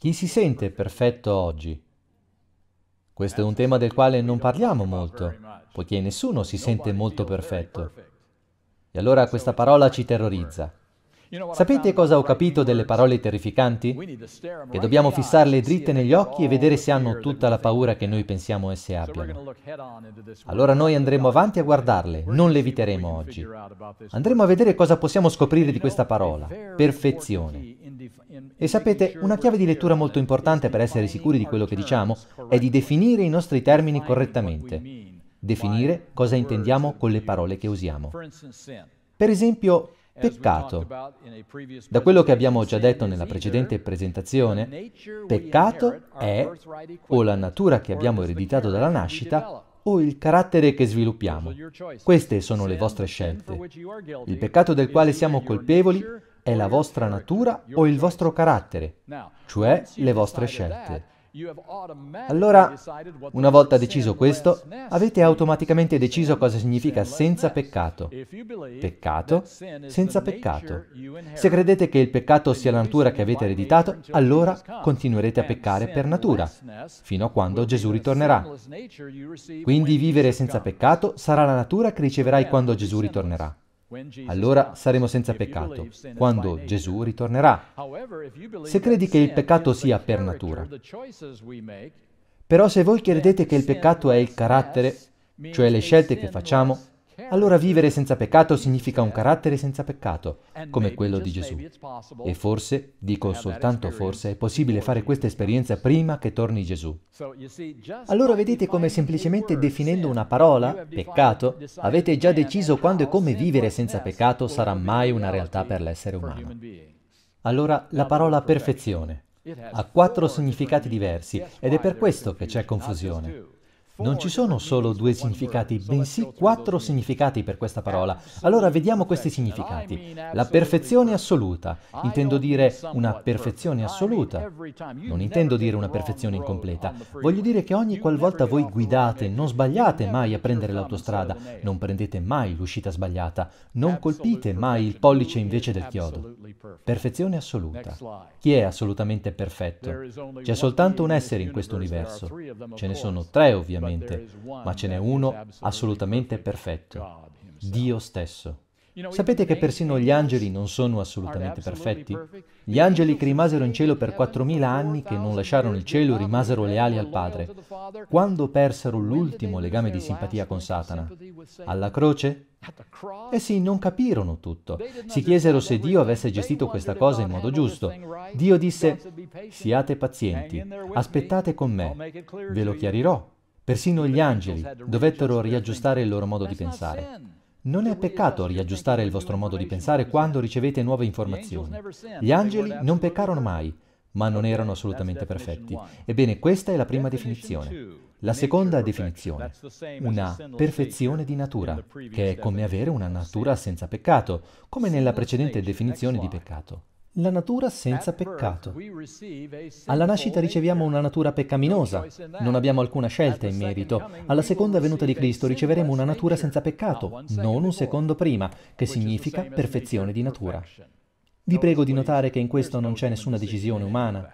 Chi si sente perfetto oggi? Questo è un tema del quale non parliamo molto, poiché nessuno si sente molto perfetto. E allora questa parola ci terrorizza. Sapete cosa ho capito delle parole terrificanti? Che dobbiamo fissarle dritte negli occhi e vedere se hanno tutta la paura che noi pensiamo esse abbiano. Allora noi andremo avanti a guardarle, non le eviteremo oggi. Andremo a vedere cosa possiamo scoprire di questa parola, perfezione. E sapete, una chiave di lettura molto importante per essere sicuri di quello che diciamo è di definire i nostri termini correttamente, definire cosa intendiamo con le parole che usiamo. Per esempio, Peccato. Da quello che abbiamo già detto nella precedente presentazione, peccato è o la natura che abbiamo ereditato dalla nascita o il carattere che sviluppiamo. Queste sono le vostre scelte. Il peccato del quale siamo colpevoli è la vostra natura o il vostro carattere, cioè le vostre scelte. Allora, una volta deciso questo, avete automaticamente deciso cosa significa senza peccato. Peccato senza peccato. Se credete che il peccato sia la natura che avete ereditato, allora continuerete a peccare per natura, fino a quando Gesù ritornerà. Quindi vivere senza peccato sarà la natura che riceverai quando Gesù ritornerà allora saremo senza peccato quando Gesù ritornerà. Se credi che il peccato sia per natura, però se voi credete che il peccato è il carattere, cioè le scelte che facciamo, allora vivere senza peccato significa un carattere senza peccato, come quello di Gesù. E forse, dico soltanto forse, è possibile fare questa esperienza prima che torni Gesù. Allora vedete come semplicemente definendo una parola, peccato, avete già deciso quando e come vivere senza peccato sarà mai una realtà per l'essere umano. Allora la parola perfezione ha quattro significati diversi ed è per questo che c'è confusione. Non ci sono solo due significati, bensì quattro significati per questa parola. Allora vediamo questi significati. La perfezione assoluta. Intendo dire una perfezione assoluta. Non intendo dire una perfezione incompleta. Voglio dire che ogni qualvolta voi guidate, non sbagliate mai a prendere l'autostrada, non prendete mai l'uscita sbagliata, non colpite mai il pollice invece del chiodo. Perfezione assoluta. Chi è assolutamente perfetto? C'è soltanto un essere in questo universo. Ce ne sono tre ovviamente sicuramente, ma ce n'è uno assolutamente perfetto, Dio stesso. Sapete che persino gli angeli non sono assolutamente perfetti? Gli angeli che rimasero in cielo per 4.000 anni, che non lasciarono il cielo, rimasero leali al Padre. Quando persero l'ultimo legame di simpatia con Satana? Alla croce? Essi eh non capirono tutto. Si chiesero se Dio avesse gestito questa cosa in modo giusto. Dio disse, siate pazienti, aspettate con me, ve lo chiarirò. Persino gli angeli dovettero riaggiustare il loro modo di pensare. Non è peccato riaggiustare il vostro modo di pensare quando ricevete nuove informazioni. Gli angeli non peccarono mai, ma non erano assolutamente perfetti. Ebbene, questa è la prima definizione. La seconda definizione, una perfezione di natura, che è come avere una natura senza peccato, come nella precedente definizione di peccato la natura senza peccato. Alla nascita riceviamo una natura peccaminosa, non abbiamo alcuna scelta in merito. Alla seconda venuta di Cristo riceveremo una natura senza peccato, non un secondo prima, che significa perfezione di natura. Vi prego di notare che in questo non c'è nessuna decisione umana.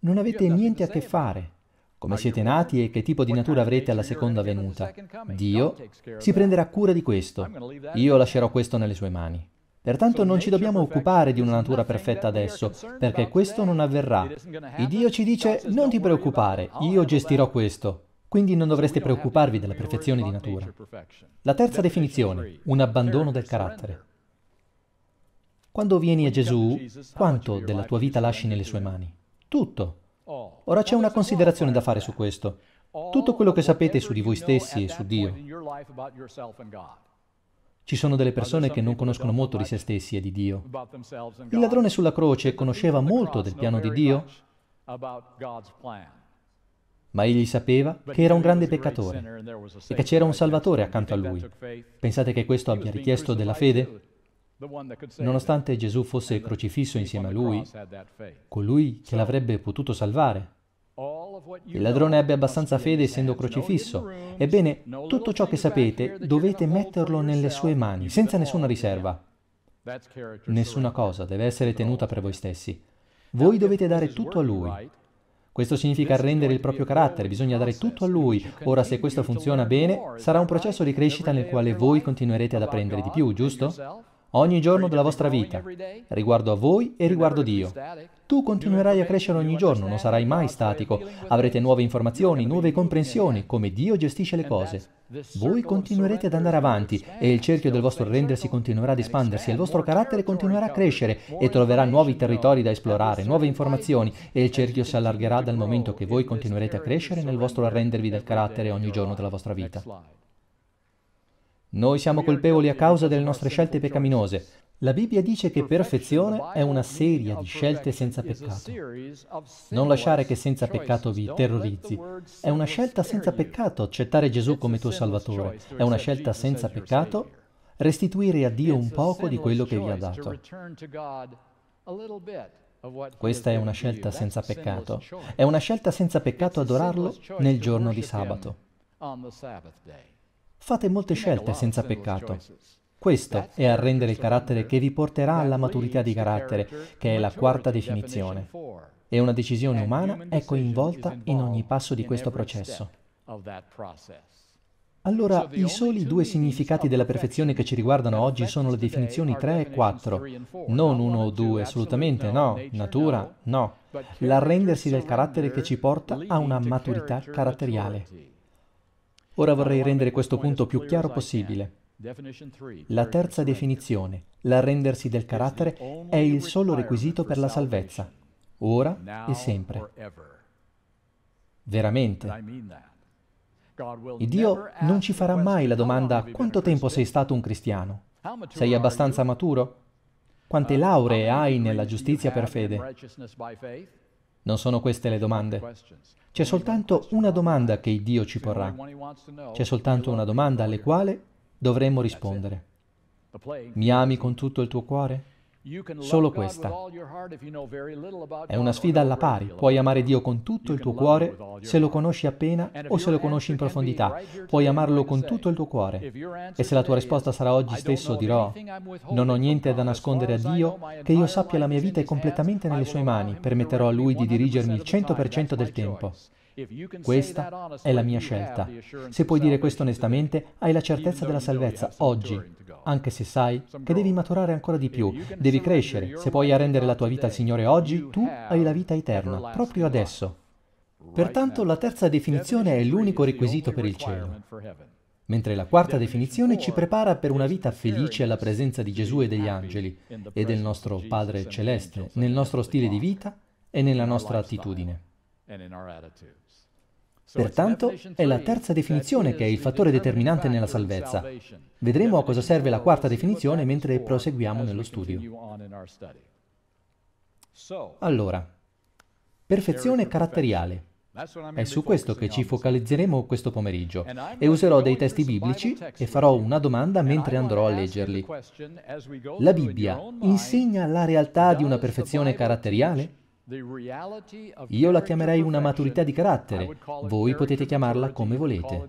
Non avete niente a che fare. Come siete nati e che tipo di natura avrete alla seconda venuta. Dio si prenderà cura di questo. Io lascerò questo nelle sue mani. Pertanto non ci dobbiamo occupare di una natura perfetta adesso, perché questo non avverrà. Il Dio ci dice non ti preoccupare, io gestirò questo. Quindi non dovreste preoccuparvi della perfezione di natura. La terza definizione, un abbandono del carattere. Quando vieni a Gesù, quanto della tua vita lasci nelle sue mani? Tutto. Ora c'è una considerazione da fare su questo. Tutto quello che sapete su di voi stessi e su Dio. Ci sono delle persone che non conoscono molto di se stessi e di Dio. Il ladrone sulla croce conosceva molto del piano di Dio, ma egli sapeva che era un grande peccatore e che c'era un Salvatore accanto a lui. Pensate che questo abbia richiesto della fede? Nonostante Gesù fosse crocifisso insieme a lui, colui che l'avrebbe potuto salvare il ladrone ebbe abbastanza fede essendo crocifisso. Ebbene, tutto ciò che sapete dovete metterlo nelle sue mani, senza nessuna riserva. Nessuna cosa deve essere tenuta per voi stessi. Voi dovete dare tutto a lui. Questo significa rendere il proprio carattere, bisogna dare tutto a lui. Ora, se questo funziona bene, sarà un processo di crescita nel quale voi continuerete ad apprendere di più, giusto? ogni giorno della vostra vita, riguardo a voi e riguardo Dio. Tu continuerai a crescere ogni giorno, non sarai mai statico, avrete nuove informazioni, nuove comprensioni, come Dio gestisce le cose. Voi continuerete ad andare avanti e il cerchio del vostro rendersi continuerà ad espandersi e il vostro carattere continuerà a crescere e troverà nuovi territori da esplorare, nuove informazioni e il cerchio si allargherà dal momento che voi continuerete a crescere nel vostro arrendervi del carattere ogni giorno della vostra vita. Noi siamo colpevoli a causa delle nostre scelte peccaminose. La Bibbia dice che perfezione è una serie di scelte senza peccato. Non lasciare che senza peccato vi terrorizzi. È una scelta senza peccato accettare Gesù come tuo Salvatore. È una scelta senza peccato restituire a Dio un poco di quello che vi ha dato. Questa è una scelta senza peccato. È una scelta senza peccato adorarlo nel giorno di sabato. Fate molte scelte senza peccato. Questo è a rendere il carattere che vi porterà alla maturità di carattere, che è la quarta definizione. E una decisione umana è coinvolta ecco in ogni passo di questo processo. Allora, i soli due significati della perfezione che ci riguardano oggi sono le definizioni 3 e 4, non uno o due, assolutamente no, natura, no, l'arrendersi del carattere che ci porta a una maturità caratteriale. Ora vorrei rendere questo punto più chiaro possibile. La terza definizione, l'arrendersi del carattere, è il solo requisito per la salvezza, ora e sempre. Veramente. Il Dio non ci farà mai la domanda quanto tempo sei stato un cristiano? Sei abbastanza maturo? Quante lauree hai nella giustizia per fede? Non sono queste le domande. C'è soltanto una domanda che Dio ci porrà. C'è soltanto una domanda alle quale dovremmo rispondere. Mi ami con tutto il tuo cuore? Solo questa. È una sfida alla pari. Puoi amare Dio con tutto il tuo cuore se lo conosci appena o se lo conosci in profondità. Puoi amarlo con tutto il tuo cuore. E se la tua risposta sarà oggi stesso dirò, non ho niente da nascondere a Dio, che io sappia la mia vita è completamente nelle sue mani, permetterò a Lui di dirigermi il 100% del tempo. Questa è la mia scelta. Se puoi dire questo onestamente, hai la certezza della salvezza oggi, anche se sai che devi maturare ancora di più, devi crescere. Se puoi arrendere la tua vita al Signore oggi, tu hai la vita eterna, proprio adesso. Pertanto la terza definizione è l'unico requisito per il cielo, mentre la quarta definizione ci prepara per una vita felice alla presenza di Gesù e degli angeli e del nostro Padre Celeste, nel nostro stile di vita e nella nostra attitudine. Pertanto è la terza definizione che è il fattore determinante nella salvezza. Vedremo a cosa serve la quarta definizione mentre proseguiamo nello studio. Allora, perfezione caratteriale. È su questo che ci focalizzeremo questo pomeriggio e userò dei testi biblici e farò una domanda mentre andrò a leggerli. La Bibbia insegna la realtà di una perfezione caratteriale? Io la chiamerei una maturità di carattere, voi potete chiamarla come volete.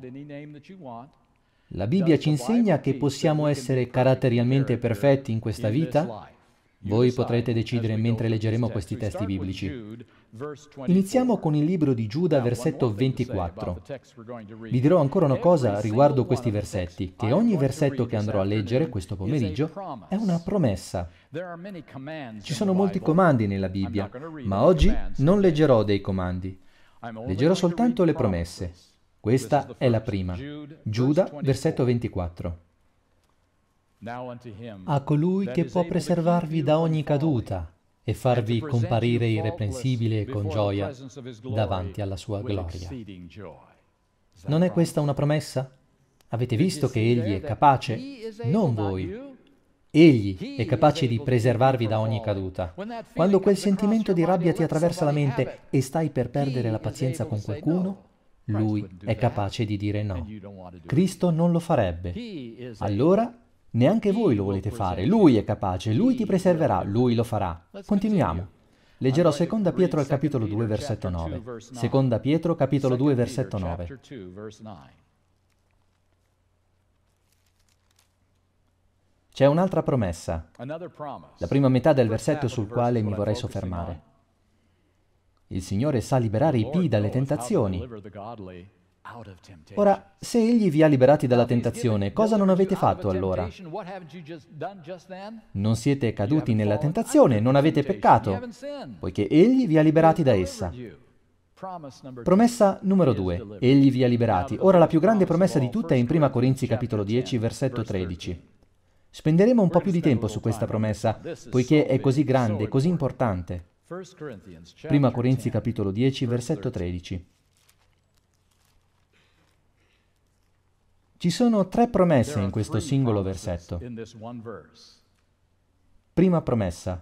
La Bibbia ci insegna che possiamo essere caratterialmente perfetti in questa vita voi potrete decidere mentre leggeremo questi testi biblici. Iniziamo con il libro di Giuda, versetto 24. Vi dirò ancora una cosa riguardo questi versetti, che ogni versetto che andrò a leggere questo pomeriggio è una promessa. Ci sono molti comandi nella Bibbia, ma oggi non leggerò dei comandi. Leggerò soltanto le promesse. Questa è la prima. Giuda, versetto 24 a colui che può preservarvi da ogni caduta e farvi comparire irreprensibile e con gioia davanti alla sua gloria. Non è questa una promessa? Avete visto che Egli è capace, non voi. Egli è capace di preservarvi da ogni caduta. Quando quel sentimento di rabbia ti attraversa la mente e stai per perdere la pazienza con qualcuno, lui è capace di dire no. Cristo non lo farebbe. Allora Neanche voi lo volete fare, lui è capace, lui ti preserverà, lui lo farà. Continuiamo. Leggerò 2 Pietro al capitolo 2 versetto 9. 2 Pietro capitolo 2 versetto 9. C'è un'altra promessa, la prima metà del versetto sul quale mi vorrei soffermare. Il Signore sa liberare i P dalle tentazioni Ora, se egli vi ha liberati dalla tentazione, cosa non avete fatto allora? Non siete caduti nella tentazione, non avete peccato, poiché egli vi ha liberati da essa. Promessa numero 2. Egli vi ha liberati. Ora la più grande promessa di tutte è in 1 Corinzi capitolo 10, versetto 13. Spenderemo un po' più di tempo su questa promessa, poiché è così grande, così importante. 1 Corinzi capitolo 10, versetto 13. Ci sono tre promesse in questo singolo versetto. Prima promessa.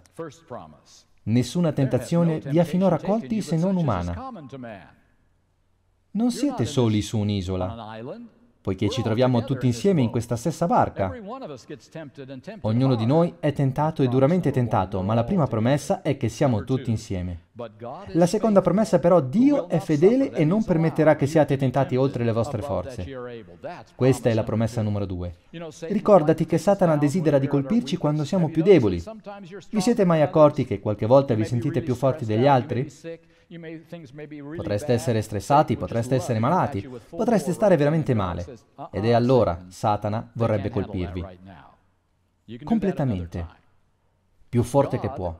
Nessuna tentazione vi ha finora colti se non umana. Non siete soli su un'isola poiché ci troviamo tutti insieme in questa stessa barca. Ognuno di noi è tentato e duramente tentato, ma la prima promessa è che siamo tutti insieme. La seconda promessa però, Dio è fedele e non permetterà che siate tentati oltre le vostre forze. Questa è la promessa numero due. Ricordati che Satana desidera di colpirci quando siamo più deboli. Vi siete mai accorti che qualche volta vi sentite più forti degli altri? Potreste essere stressati, potreste essere malati, potreste stare veramente male. Uh-uh, Ed è allora Satana vorrebbe colpirvi. Completamente. Più forte che può.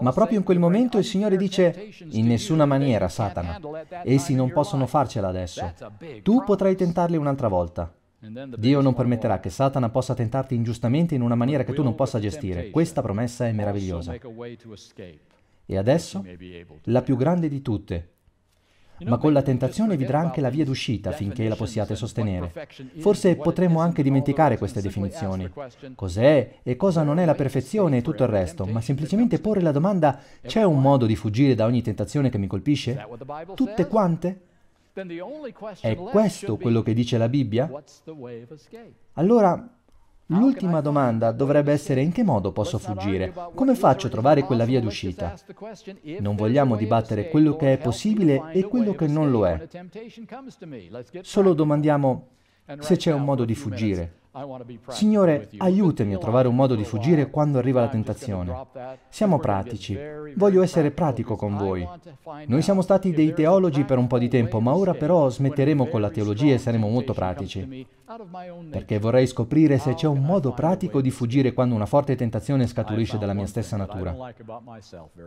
Ma proprio in quel momento il Signore dice, in nessuna maniera, Satana, essi non possono farcela adesso. Tu potrai tentarli un'altra volta. Dio non permetterà che Satana possa tentarti ingiustamente in una maniera che tu non possa gestire. Questa promessa è meravigliosa. E adesso? La più grande di tutte. Ma con la tentazione vi darà anche la via d'uscita finché la possiate sostenere. Forse potremmo anche dimenticare queste definizioni. Cos'è e cosa non è la perfezione e tutto il resto, ma semplicemente porre la domanda c'è un modo di fuggire da ogni tentazione che mi colpisce? Tutte quante? È questo quello che dice la Bibbia? Allora, L'ultima domanda dovrebbe essere in che modo posso fuggire? Come faccio a trovare quella via d'uscita? Non vogliamo dibattere quello che è possibile e quello che non lo è. Solo domandiamo se c'è un modo di fuggire. Signore, aiutami a trovare un modo di fuggire quando arriva la tentazione. Siamo pratici. Voglio essere pratico con voi. Noi siamo stati dei teologi per un po' di tempo, ma ora però smetteremo con la teologia e saremo molto pratici. Perché vorrei scoprire se c'è un modo pratico di fuggire quando una forte tentazione scaturisce dalla mia stessa natura.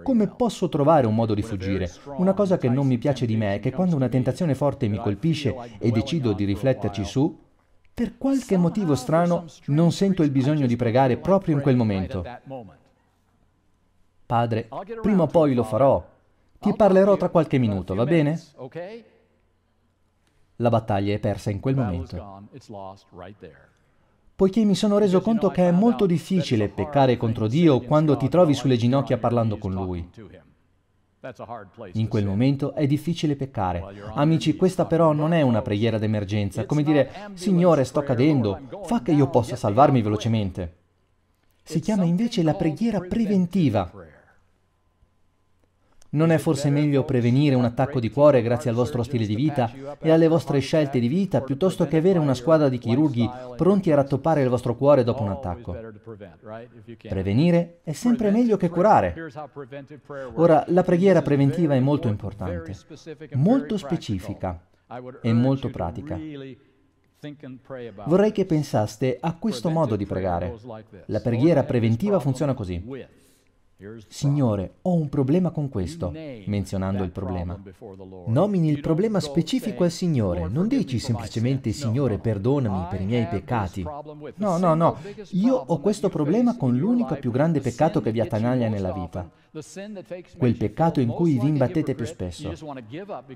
Come posso trovare un modo di fuggire? Una cosa che non mi piace di me è che quando una tentazione forte mi colpisce e decido di rifletterci su, per qualche motivo strano non sento il bisogno di pregare proprio in quel momento. Padre, prima o poi lo farò. Ti parlerò tra qualche minuto, va bene? La battaglia è persa in quel momento. Poiché mi sono reso conto che è molto difficile peccare contro Dio quando ti trovi sulle ginocchia parlando con Lui. In quel momento è difficile peccare. Amici, questa però non è una preghiera d'emergenza, come dire, Signore, sto cadendo, fa che io possa salvarmi velocemente. Si chiama invece la preghiera preventiva. Non è forse meglio prevenire un attacco di cuore grazie al vostro stile di vita e alle vostre scelte di vita piuttosto che avere una squadra di chirurghi pronti a rattoppare il vostro cuore dopo un attacco? Prevenire è sempre meglio che curare. Ora, la preghiera preventiva è molto importante, molto specifica e molto pratica. Vorrei che pensaste a questo modo di pregare. La preghiera preventiva funziona così. Signore, ho un problema con questo, menzionando il problema. Nomini il problema specifico al Signore, non dici semplicemente Signore perdonami per i miei peccati. No, no, no, io ho questo problema con l'unico più grande peccato che vi attanaglia nella vita. Quel peccato in cui vi imbattete più spesso.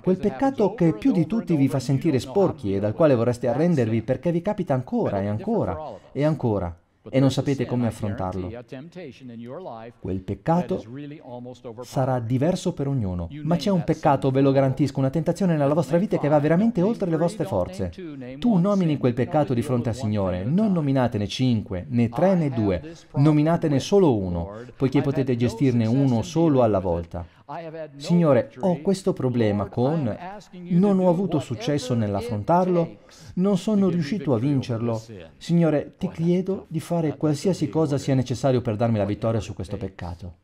Quel peccato che più di tutti vi fa sentire sporchi e dal quale vorreste arrendervi perché vi capita ancora e ancora e ancora e non sapete come affrontarlo. Quel peccato sarà diverso per ognuno, ma c'è un peccato, ve lo garantisco, una tentazione nella vostra vita che va veramente oltre le vostre forze. Tu nomini quel peccato di fronte al Signore, non nominatene cinque, né tre né due, nominatene solo uno, poiché potete gestirne uno solo alla volta. Signore, ho questo problema con, non ho avuto successo nell'affrontarlo, non sono riuscito a vincerlo. Signore, ti chiedo di fare qualsiasi cosa sia necessario per darmi la vittoria su questo peccato.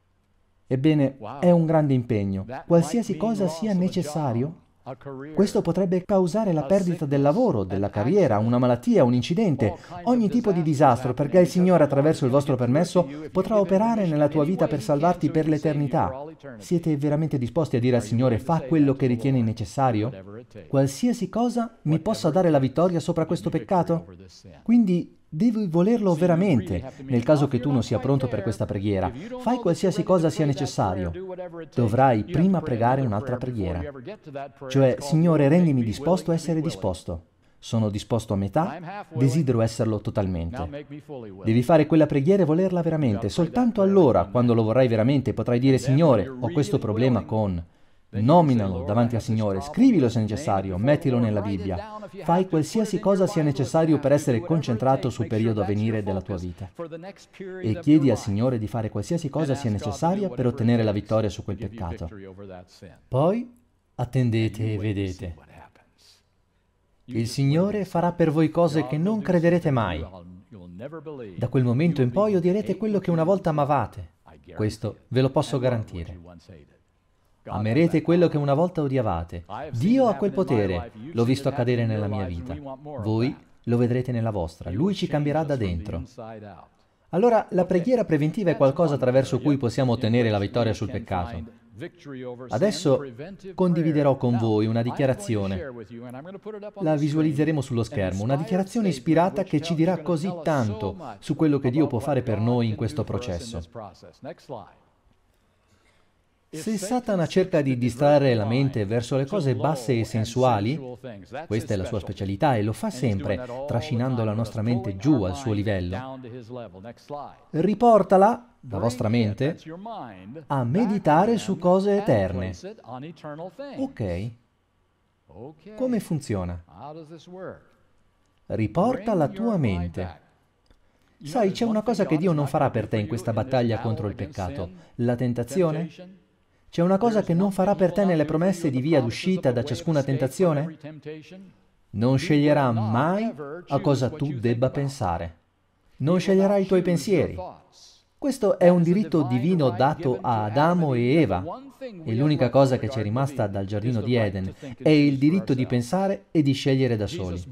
Ebbene, è un grande impegno. Qualsiasi cosa sia necessario questo potrebbe causare la perdita del lavoro, della carriera, una malattia, un incidente, ogni tipo di disastro, perché il Signore attraverso il vostro permesso potrà operare nella tua vita per salvarti per l'eternità. Siete veramente disposti a dire al Signore fa quello che ritieni necessario? Qualsiasi cosa mi possa dare la vittoria sopra questo peccato? Quindi Devi volerlo veramente, nel caso che tu non sia pronto per questa preghiera. Fai qualsiasi cosa sia necessario. Dovrai prima pregare un'altra preghiera. Cioè, Signore, rendimi disposto a essere disposto. Sono disposto a metà, desidero esserlo totalmente. Devi fare quella preghiera e volerla veramente. Soltanto allora, quando lo vorrai veramente, potrai dire, Signore, ho questo problema con... Nominalo davanti al Signore, scrivilo se necessario, mettilo nella Bibbia. Fai qualsiasi cosa sia necessario per essere concentrato sul periodo a venire della tua vita. E chiedi al Signore di fare qualsiasi cosa sia necessaria per ottenere la vittoria su quel peccato. Poi attendete e vedete. Il Signore farà per voi cose che non crederete mai. Da quel momento in poi odierete quello che una volta amavate. Questo ve lo posso garantire. Amerete quello che una volta odiavate. Dio ha quel potere. L'ho visto accadere nella mia vita. Voi lo vedrete nella vostra. Lui ci cambierà da dentro. Allora, la preghiera preventiva è qualcosa attraverso cui possiamo ottenere la vittoria sul peccato. Adesso condividerò con voi una dichiarazione. La visualizzeremo sullo schermo, una dichiarazione ispirata che ci dirà così tanto su quello che Dio può fare per noi in questo processo. Se Satana cerca di distrarre la mente verso le cose basse e sensuali, questa è la sua specialità e lo fa sempre, trascinando la nostra mente giù al suo livello. Riportala, la vostra mente, a meditare su cose eterne. Ok. Come funziona? Riporta la tua mente. Sai, c'è una cosa che Dio non farà per te in questa battaglia contro il peccato, la tentazione c'è una cosa che non farà per te nelle promesse di via d'uscita da ciascuna tentazione? Non sceglierà mai a cosa tu debba pensare. Non sceglierà i tuoi pensieri. Questo è un diritto divino dato a Adamo e Eva. E l'unica cosa che ci è rimasta dal giardino di Eden è il diritto di pensare e di scegliere da soli.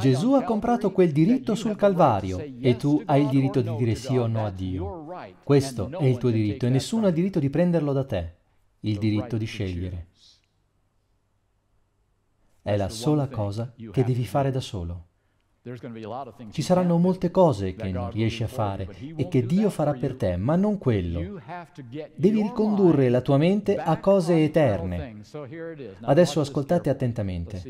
Gesù ha comprato quel diritto sul Calvario e tu hai il diritto di dire sì o no a Dio. Questo è il tuo diritto e nessuno ha diritto di prenderlo da te il diritto di scegliere. È la sola cosa che devi fare da solo. Ci saranno molte cose che non riesci a fare e che Dio farà per te, ma non quello. Devi ricondurre la tua mente a cose eterne. Adesso ascoltate attentamente.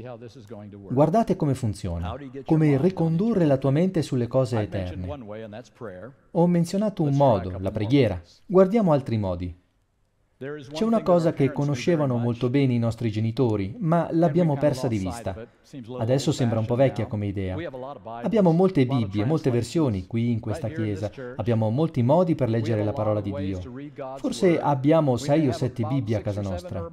Guardate come funziona, come ricondurre la tua mente sulle cose eterne. Ho menzionato un modo, la preghiera. Guardiamo altri modi. C'è una cosa che conoscevano molto bene i nostri genitori, ma l'abbiamo persa di vista. Adesso sembra un po' vecchia come idea. Abbiamo molte Bibbie, molte versioni qui in questa chiesa, abbiamo molti modi per leggere la parola di Dio. Forse abbiamo sei o sette Bibbie a casa nostra.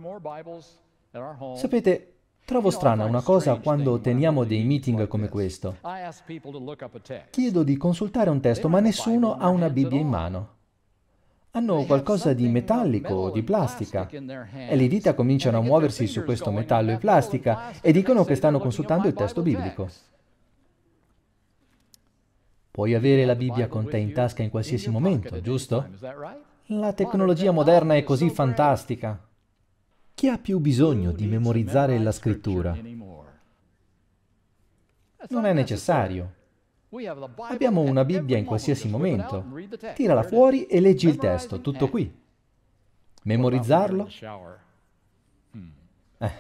Sapete, Trovo strana una cosa quando teniamo dei meeting come questo. Chiedo di consultare un testo, ma nessuno ha una Bibbia in mano hanno qualcosa di metallico o di plastica e le dita cominciano a muoversi su questo metallo e plastica e dicono che stanno consultando il testo biblico. Puoi avere la Bibbia con te in tasca in qualsiasi momento, giusto? La tecnologia moderna è così fantastica. Chi ha più bisogno di memorizzare la scrittura? Non è necessario. Abbiamo una Bibbia in qualsiasi momento. Tirala fuori e leggi il testo, tutto qui. Memorizzarlo? Eh.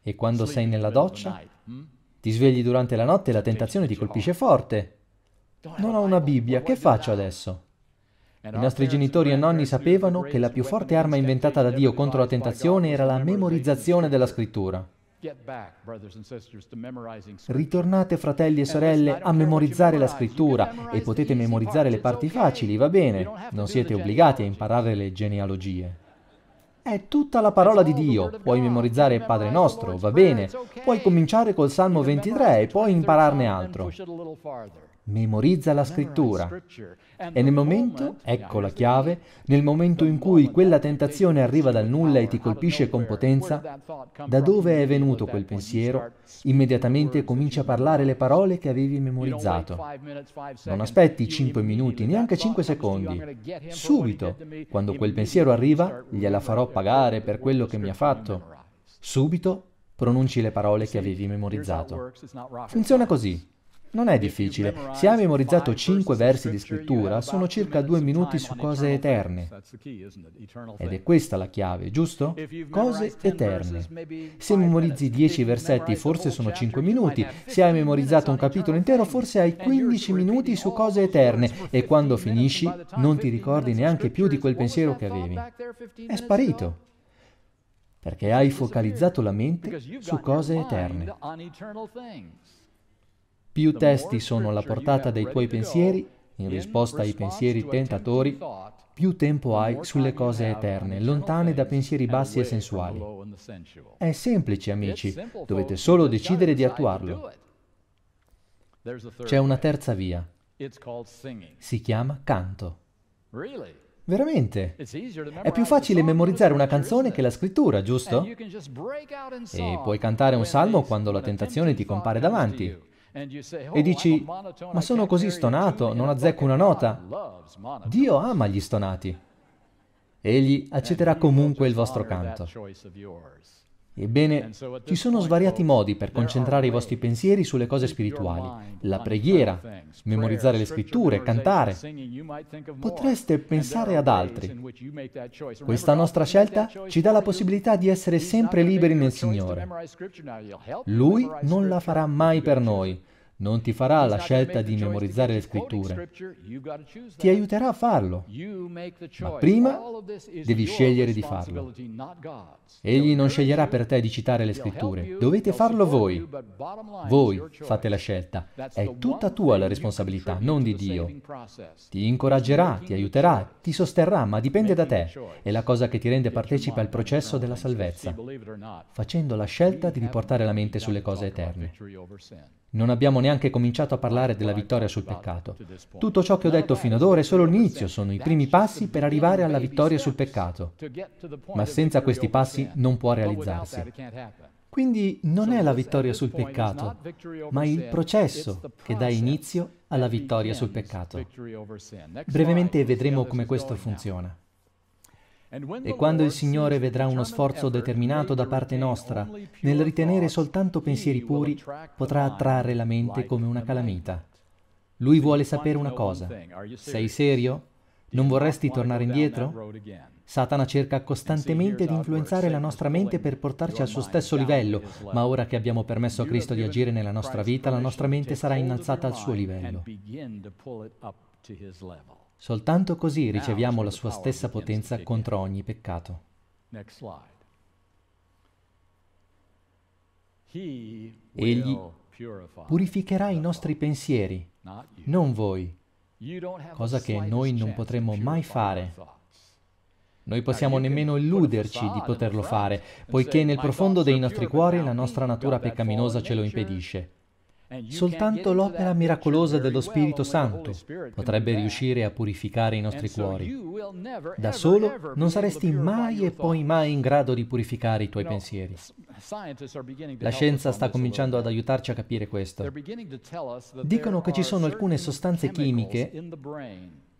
E quando sei nella doccia? Hmm? Ti svegli durante la notte e la tentazione ti colpisce forte. Non ho una Bibbia, che faccio adesso? I nostri genitori e nonni sapevano che la più forte arma inventata da Dio contro la tentazione era la memorizzazione della scrittura. Ritornate fratelli e sorelle a memorizzare la scrittura e potete memorizzare le parti facili, va bene, non siete obbligati a imparare le genealogie. È tutta la parola di Dio. Puoi memorizzare Padre nostro, va bene. Puoi cominciare col Salmo 23 e poi impararne altro memorizza la scrittura. E ecco nel momento, ecco la chiave, nel momento in cui quella tentazione arriva dal nulla e ti colpisce con potenza, da dove è venuto quel pensiero, immediatamente comincia a parlare le parole che avevi memorizzato. Non aspetti 5 minuti, neanche 5 secondi. Subito, quando quel pensiero arriva, gliela farò pagare per quello che mi ha fatto. Subito pronunci le parole che avevi memorizzato. Funziona così. Non è difficile. Se hai memorizzato cinque versi di scrittura, sono circa due minuti su cose eterne. Ed è questa la chiave, giusto? Cose eterne. Se memorizzi dieci versetti, forse sono cinque minuti. Se hai memorizzato un capitolo intero, forse hai 15 minuti su cose eterne. E quando finisci, non ti ricordi neanche più di quel pensiero che avevi. È sparito perché hai focalizzato la mente su cose eterne. Più testi sono alla portata dei tuoi pensieri, in risposta ai pensieri tentatori, più tempo hai sulle cose eterne, lontane da pensieri bassi e sensuali. È semplice, amici, dovete solo decidere di attuarlo. C'è una terza via. Si chiama canto. Veramente? È più facile memorizzare una canzone che la scrittura, giusto? E puoi cantare un salmo quando la tentazione ti compare davanti e oh, dici, ma sono così stonato, non azzecco una nota. Dio ama gli stonati. Egli accetterà comunque il vostro canto. Ebbene, ci sono svariati modi per concentrare i vostri pensieri sulle cose spirituali. La preghiera, memorizzare le scritture, cantare. Potreste pensare ad altri. Questa nostra scelta ci dà la possibilità di essere sempre liberi nel Signore. Lui non la farà mai per noi non ti farà la scelta di memorizzare le scritture, ti aiuterà a farlo, ma prima devi scegliere di farlo. Egli non sceglierà per te di citare le scritture, dovete farlo voi. Voi fate la scelta, è tutta tua la responsabilità, non di Dio. Ti incoraggerà, ti aiuterà, ti sosterrà, ma dipende da te. È la cosa che ti rende partecipe al processo della salvezza, facendo la scelta di riportare la mente sulle cose eterne. Non abbiamo neanche cominciato a parlare della vittoria sul peccato. Tutto ciò che ho detto fino ad ora è solo l'inizio, sono i primi passi per arrivare alla vittoria sul peccato. Ma senza questi passi non può realizzarsi. Quindi non è la vittoria sul peccato, ma il processo che dà inizio alla vittoria sul peccato. Brevemente vedremo come questo funziona. E quando il Signore vedrà uno sforzo determinato da parte nostra nel ritenere soltanto pensieri puri, potrà attrarre la mente come una calamita. Lui vuole sapere una cosa. Sei serio? Non vorresti tornare indietro? Satana cerca costantemente di influenzare la nostra mente per portarci al suo stesso livello, ma ora che abbiamo permesso a Cristo di agire nella nostra vita, la nostra mente sarà innalzata al suo livello. Soltanto così riceviamo la sua stessa potenza contro ogni peccato. Egli purificherà i nostri pensieri, non voi, cosa che noi non potremmo mai fare. Noi possiamo nemmeno illuderci di poterlo fare, poiché nel profondo dei nostri cuori la nostra natura peccaminosa ce lo impedisce. Soltanto l'opera miracolosa dello Spirito Santo potrebbe riuscire a purificare i nostri cuori. Da solo non saresti mai e poi mai in grado di purificare i tuoi pensieri. La scienza sta cominciando ad aiutarci a capire questo. Dicono che ci sono alcune sostanze chimiche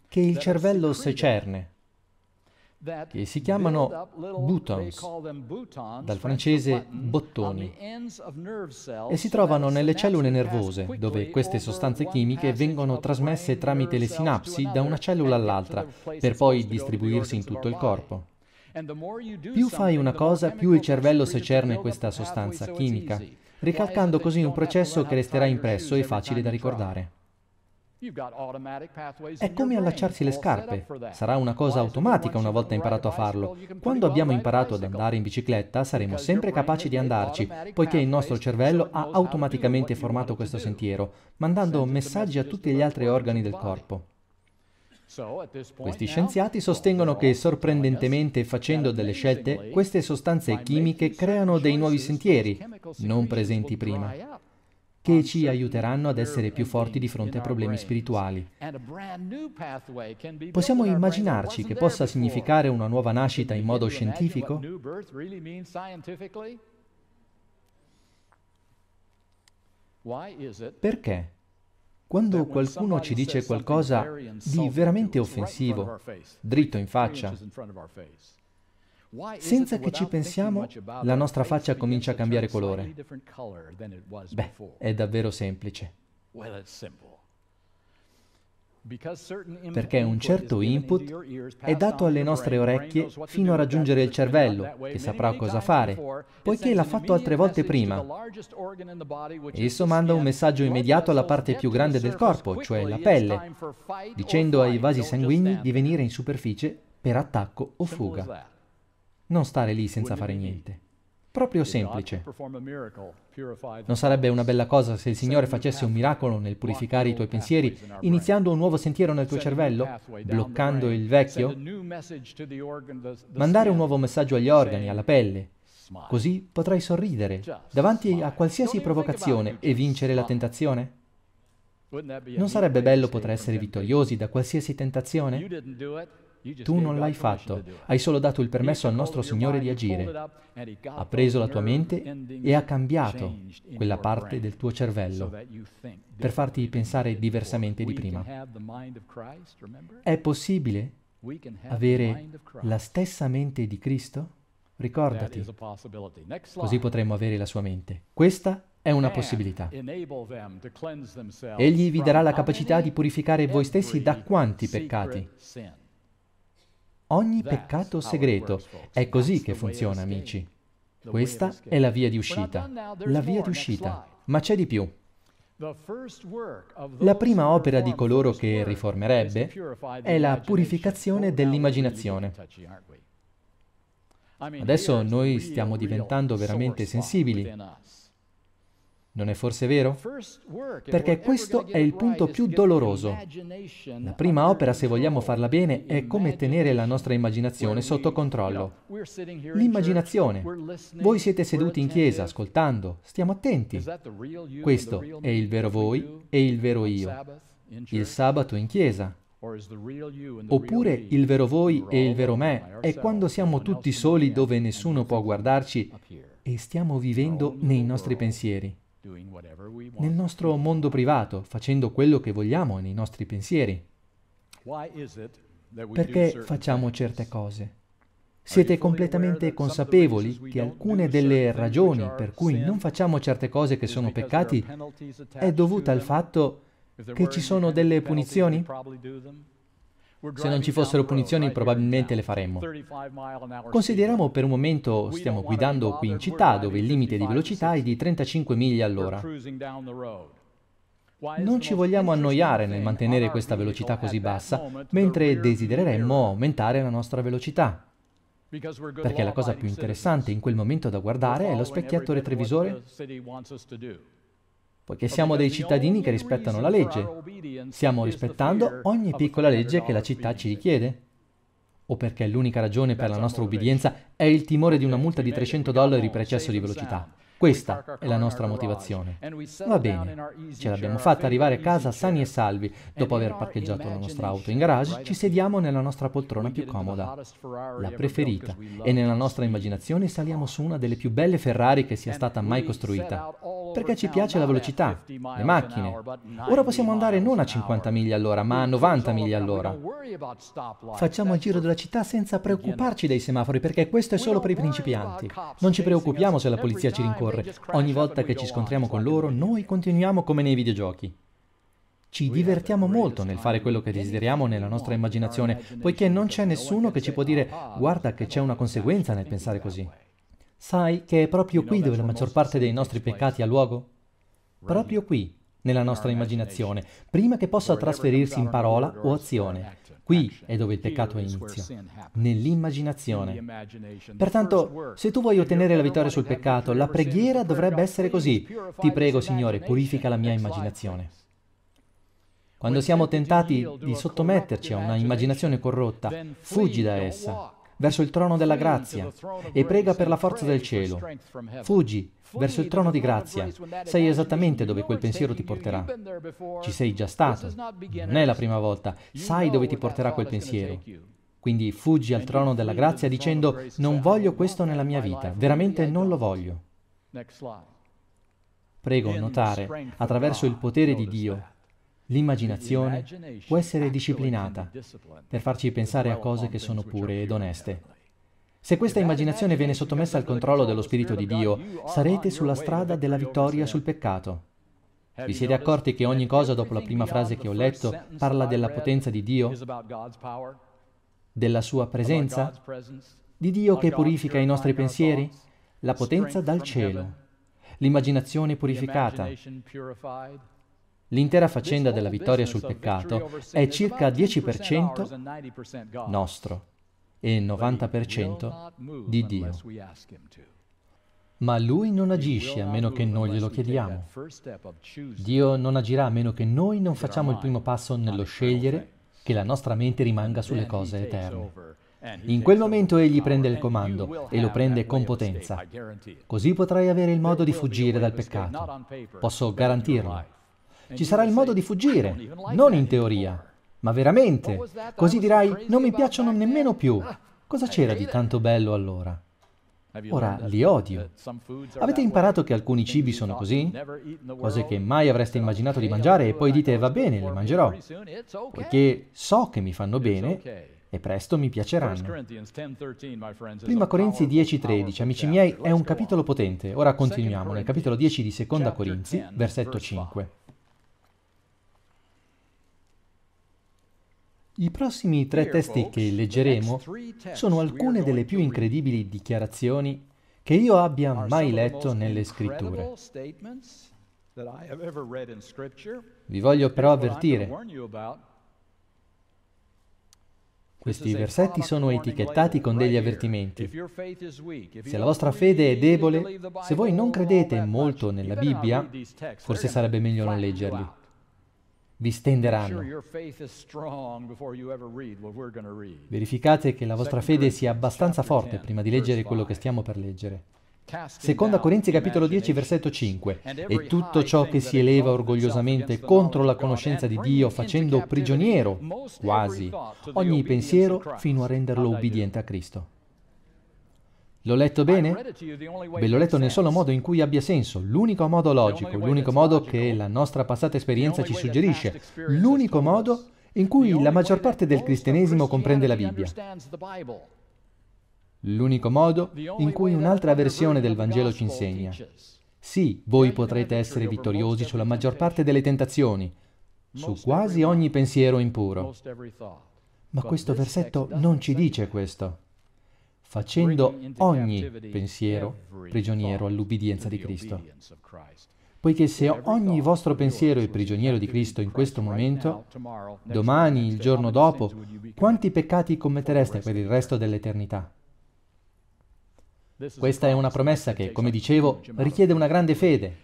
che il cervello secerne che si chiamano boutons, dal francese bottoni, e si trovano nelle cellule nervose, dove queste sostanze chimiche vengono trasmesse tramite le sinapsi da una cellula all'altra, per poi distribuirsi in tutto il corpo. Più fai una cosa, più il cervello secerne questa sostanza chimica, ricalcando così un processo che resterà impresso e facile da ricordare. È come allacciarsi le scarpe. Sarà una cosa automatica una volta imparato a farlo. Quando abbiamo imparato ad andare in bicicletta saremo sempre capaci di andarci, poiché il nostro cervello ha automaticamente formato questo sentiero, mandando messaggi a tutti gli altri organi del corpo. Questi scienziati sostengono che sorprendentemente facendo delle scelte, queste sostanze chimiche creano dei nuovi sentieri non presenti prima che ci aiuteranno ad essere più forti di fronte a problemi spirituali. Possiamo immaginarci che possa significare una nuova nascita in modo scientifico? Perché? Quando qualcuno ci dice qualcosa di veramente offensivo, dritto in faccia, senza che ci pensiamo, la nostra faccia comincia a cambiare colore. Beh, è davvero semplice. Perché un certo input è dato alle nostre orecchie fino a raggiungere il cervello, che saprà cosa fare, poiché l'ha fatto altre volte prima. Esso manda un messaggio immediato alla parte più grande del corpo, cioè la pelle, dicendo ai vasi sanguigni di venire in superficie per attacco o fuga non stare lì senza fare niente. Proprio semplice. Non sarebbe una bella cosa se il Signore facesse un miracolo nel purificare i tuoi pensieri, iniziando un nuovo sentiero nel tuo cervello, bloccando il vecchio? Mandare un nuovo messaggio agli organi, alla pelle. Così potrai sorridere davanti a qualsiasi provocazione e vincere la tentazione? Non sarebbe bello poter essere vittoriosi da qualsiasi tentazione? Tu non l'hai fatto, hai solo dato il permesso al nostro Signore di agire. Ha preso la tua mente e ha cambiato quella parte del tuo cervello per farti pensare diversamente di prima. È possibile avere la stessa mente di Cristo? Ricordati, così potremmo avere la sua mente. Questa è una possibilità. Egli vi darà la capacità di purificare voi stessi da quanti peccati? ogni peccato segreto. È così che funziona, amici. Questa è la via di uscita. La via di uscita. Ma c'è di più. La prima opera di coloro che riformerebbe è la purificazione oh, dell'immaginazione. Adesso noi stiamo diventando veramente sensibili. Non è forse vero? Perché questo è il punto più doloroso. La prima opera, se vogliamo farla bene, è come tenere la nostra immaginazione sotto controllo. L'immaginazione. Voi siete seduti in chiesa, ascoltando, stiamo attenti. Questo è il vero voi e il vero io. Il sabato in chiesa. Oppure il vero voi e il vero me è quando siamo tutti soli dove nessuno può guardarci e stiamo vivendo nei nostri pensieri nel nostro mondo privato, facendo quello che vogliamo nei nostri pensieri. Perché facciamo certe cose? Siete completamente consapevoli che alcune delle ragioni per cui non facciamo certe cose che sono peccati è dovuta al fatto che ci sono delle punizioni? Se non ci fossero punizioni probabilmente le faremmo. Consideriamo per un momento stiamo guidando qui in città dove il limite di velocità è di 35 miglia all'ora. Non ci vogliamo annoiare nel mantenere questa velocità così bassa, mentre desidereremmo aumentare la nostra velocità. Perché la cosa più interessante in quel momento da guardare è lo specchietto retrovisore poiché siamo dei cittadini che rispettano la legge. Stiamo rispettando ogni piccola legge che la città ci richiede. O perché l'unica ragione per la nostra ubbidienza è il timore di una multa di 300 dollari per eccesso di velocità. Questa è la nostra motivazione. Va bene, ce l'abbiamo fatta arrivare a casa sani e salvi. Dopo aver parcheggiato la nostra auto in garage, ci sediamo nella nostra poltrona più comoda, la preferita, e nella nostra immaginazione saliamo su una delle più belle Ferrari che sia stata mai costruita. Perché ci piace la velocità, le macchine. Ora possiamo andare non a 50 miglia all'ora, ma a 90 miglia all'ora. Facciamo il giro della città senza preoccuparci dei semafori, perché questo è solo per i principianti. Non ci preoccupiamo se la polizia ci rincorre torre. Ogni volta che ci scontriamo con loro, noi continuiamo come nei videogiochi. Ci divertiamo molto nel fare quello che desideriamo nella nostra immaginazione, poiché non c'è nessuno che ci può dire guarda che c'è una conseguenza nel pensare così. Sai che è proprio qui dove la maggior parte dei nostri peccati ha luogo? Proprio qui, nella nostra immaginazione, prima che possa trasferirsi in parola o azione. Qui è dove il peccato inizia, nell'immaginazione. Pertanto, se tu vuoi ottenere la vittoria sul peccato, la preghiera dovrebbe essere così. Ti prego, Signore, purifica la mia immaginazione. Quando siamo tentati di sottometterci a una immaginazione corrotta, fuggi da essa, verso il trono della grazia, e prega per la forza del cielo. Fuggi verso il trono di grazia. Sai esattamente dove quel pensiero ti porterà. Ci sei già stato, non è la prima volta, sai dove ti porterà quel pensiero. Quindi fuggi al trono della grazia dicendo non voglio questo nella mia vita, veramente non lo voglio. Prego notare, attraverso il potere di Dio, l'immaginazione può essere disciplinata per farci pensare a cose che sono pure ed oneste. Se questa immaginazione viene sottomessa al controllo dello Spirito di Dio, sarete sulla strada della vittoria sul peccato. Vi siete accorti che ogni cosa dopo la prima frase che ho letto parla della potenza di Dio? Della sua presenza? Di Dio che purifica i nostri pensieri? La potenza dal cielo. L'immaginazione purificata. L'intera faccenda della vittoria sul peccato è circa 10% nostro e il 90% di Dio. Ma lui non agisce a meno che noi glielo chiediamo. Dio non agirà a meno che noi non facciamo il primo passo nello scegliere che la nostra mente rimanga sulle cose eterne. In quel momento egli prende il comando e lo prende con potenza. Così potrai avere il modo di fuggire dal peccato. Posso garantirlo. Ci sarà il modo di fuggire, non in teoria, ma veramente? Così dirai, non mi piacciono nemmeno più. Ah, Cosa c'era di tanto bello allora? Ora li odio. Avete imparato che alcuni cibi sono così? Cose che mai avreste immaginato di mangiare e poi dite va bene, le mangerò, poiché so che mi fanno bene e presto mi piaceranno. Prima Corinzi 10:13, amici miei, è un capitolo potente. Ora continuiamo nel capitolo 10 di Seconda Corinzi, versetto 5. I prossimi tre testi che leggeremo sono alcune delle più incredibili dichiarazioni che io abbia mai letto nelle scritture. Vi voglio però avvertire, questi versetti sono etichettati con degli avvertimenti. Se la vostra fede è debole, se voi non credete molto nella Bibbia, forse sarebbe meglio non leggerli vi stenderanno. Verificate che la vostra fede sia abbastanza forte prima di leggere quello che stiamo per leggere. Seconda Corinzi capitolo 10 versetto 5 E tutto ciò che si eleva orgogliosamente contro la conoscenza di Dio facendo prigioniero, quasi, ogni pensiero fino a renderlo ubbidiente a Cristo. L'ho letto bene? Ve l'ho letto nel solo modo in cui abbia senso, l'unico modo logico, l'unico modo che la nostra passata esperienza ci suggerisce, l'unico modo in cui la maggior parte del cristianesimo comprende la Bibbia. L'unico modo in cui un'altra versione del Vangelo ci insegna. Sì, voi potrete essere vittoriosi sulla maggior parte delle tentazioni, su quasi ogni pensiero impuro. Ma questo versetto non ci dice questo facendo ogni pensiero prigioniero all'ubbidienza di Cristo. Poiché se ogni vostro pensiero è prigioniero di Cristo in questo momento, domani, il giorno dopo, quanti peccati commettereste per il resto dell'eternità? Questa è una promessa che, come dicevo, richiede una grande fede.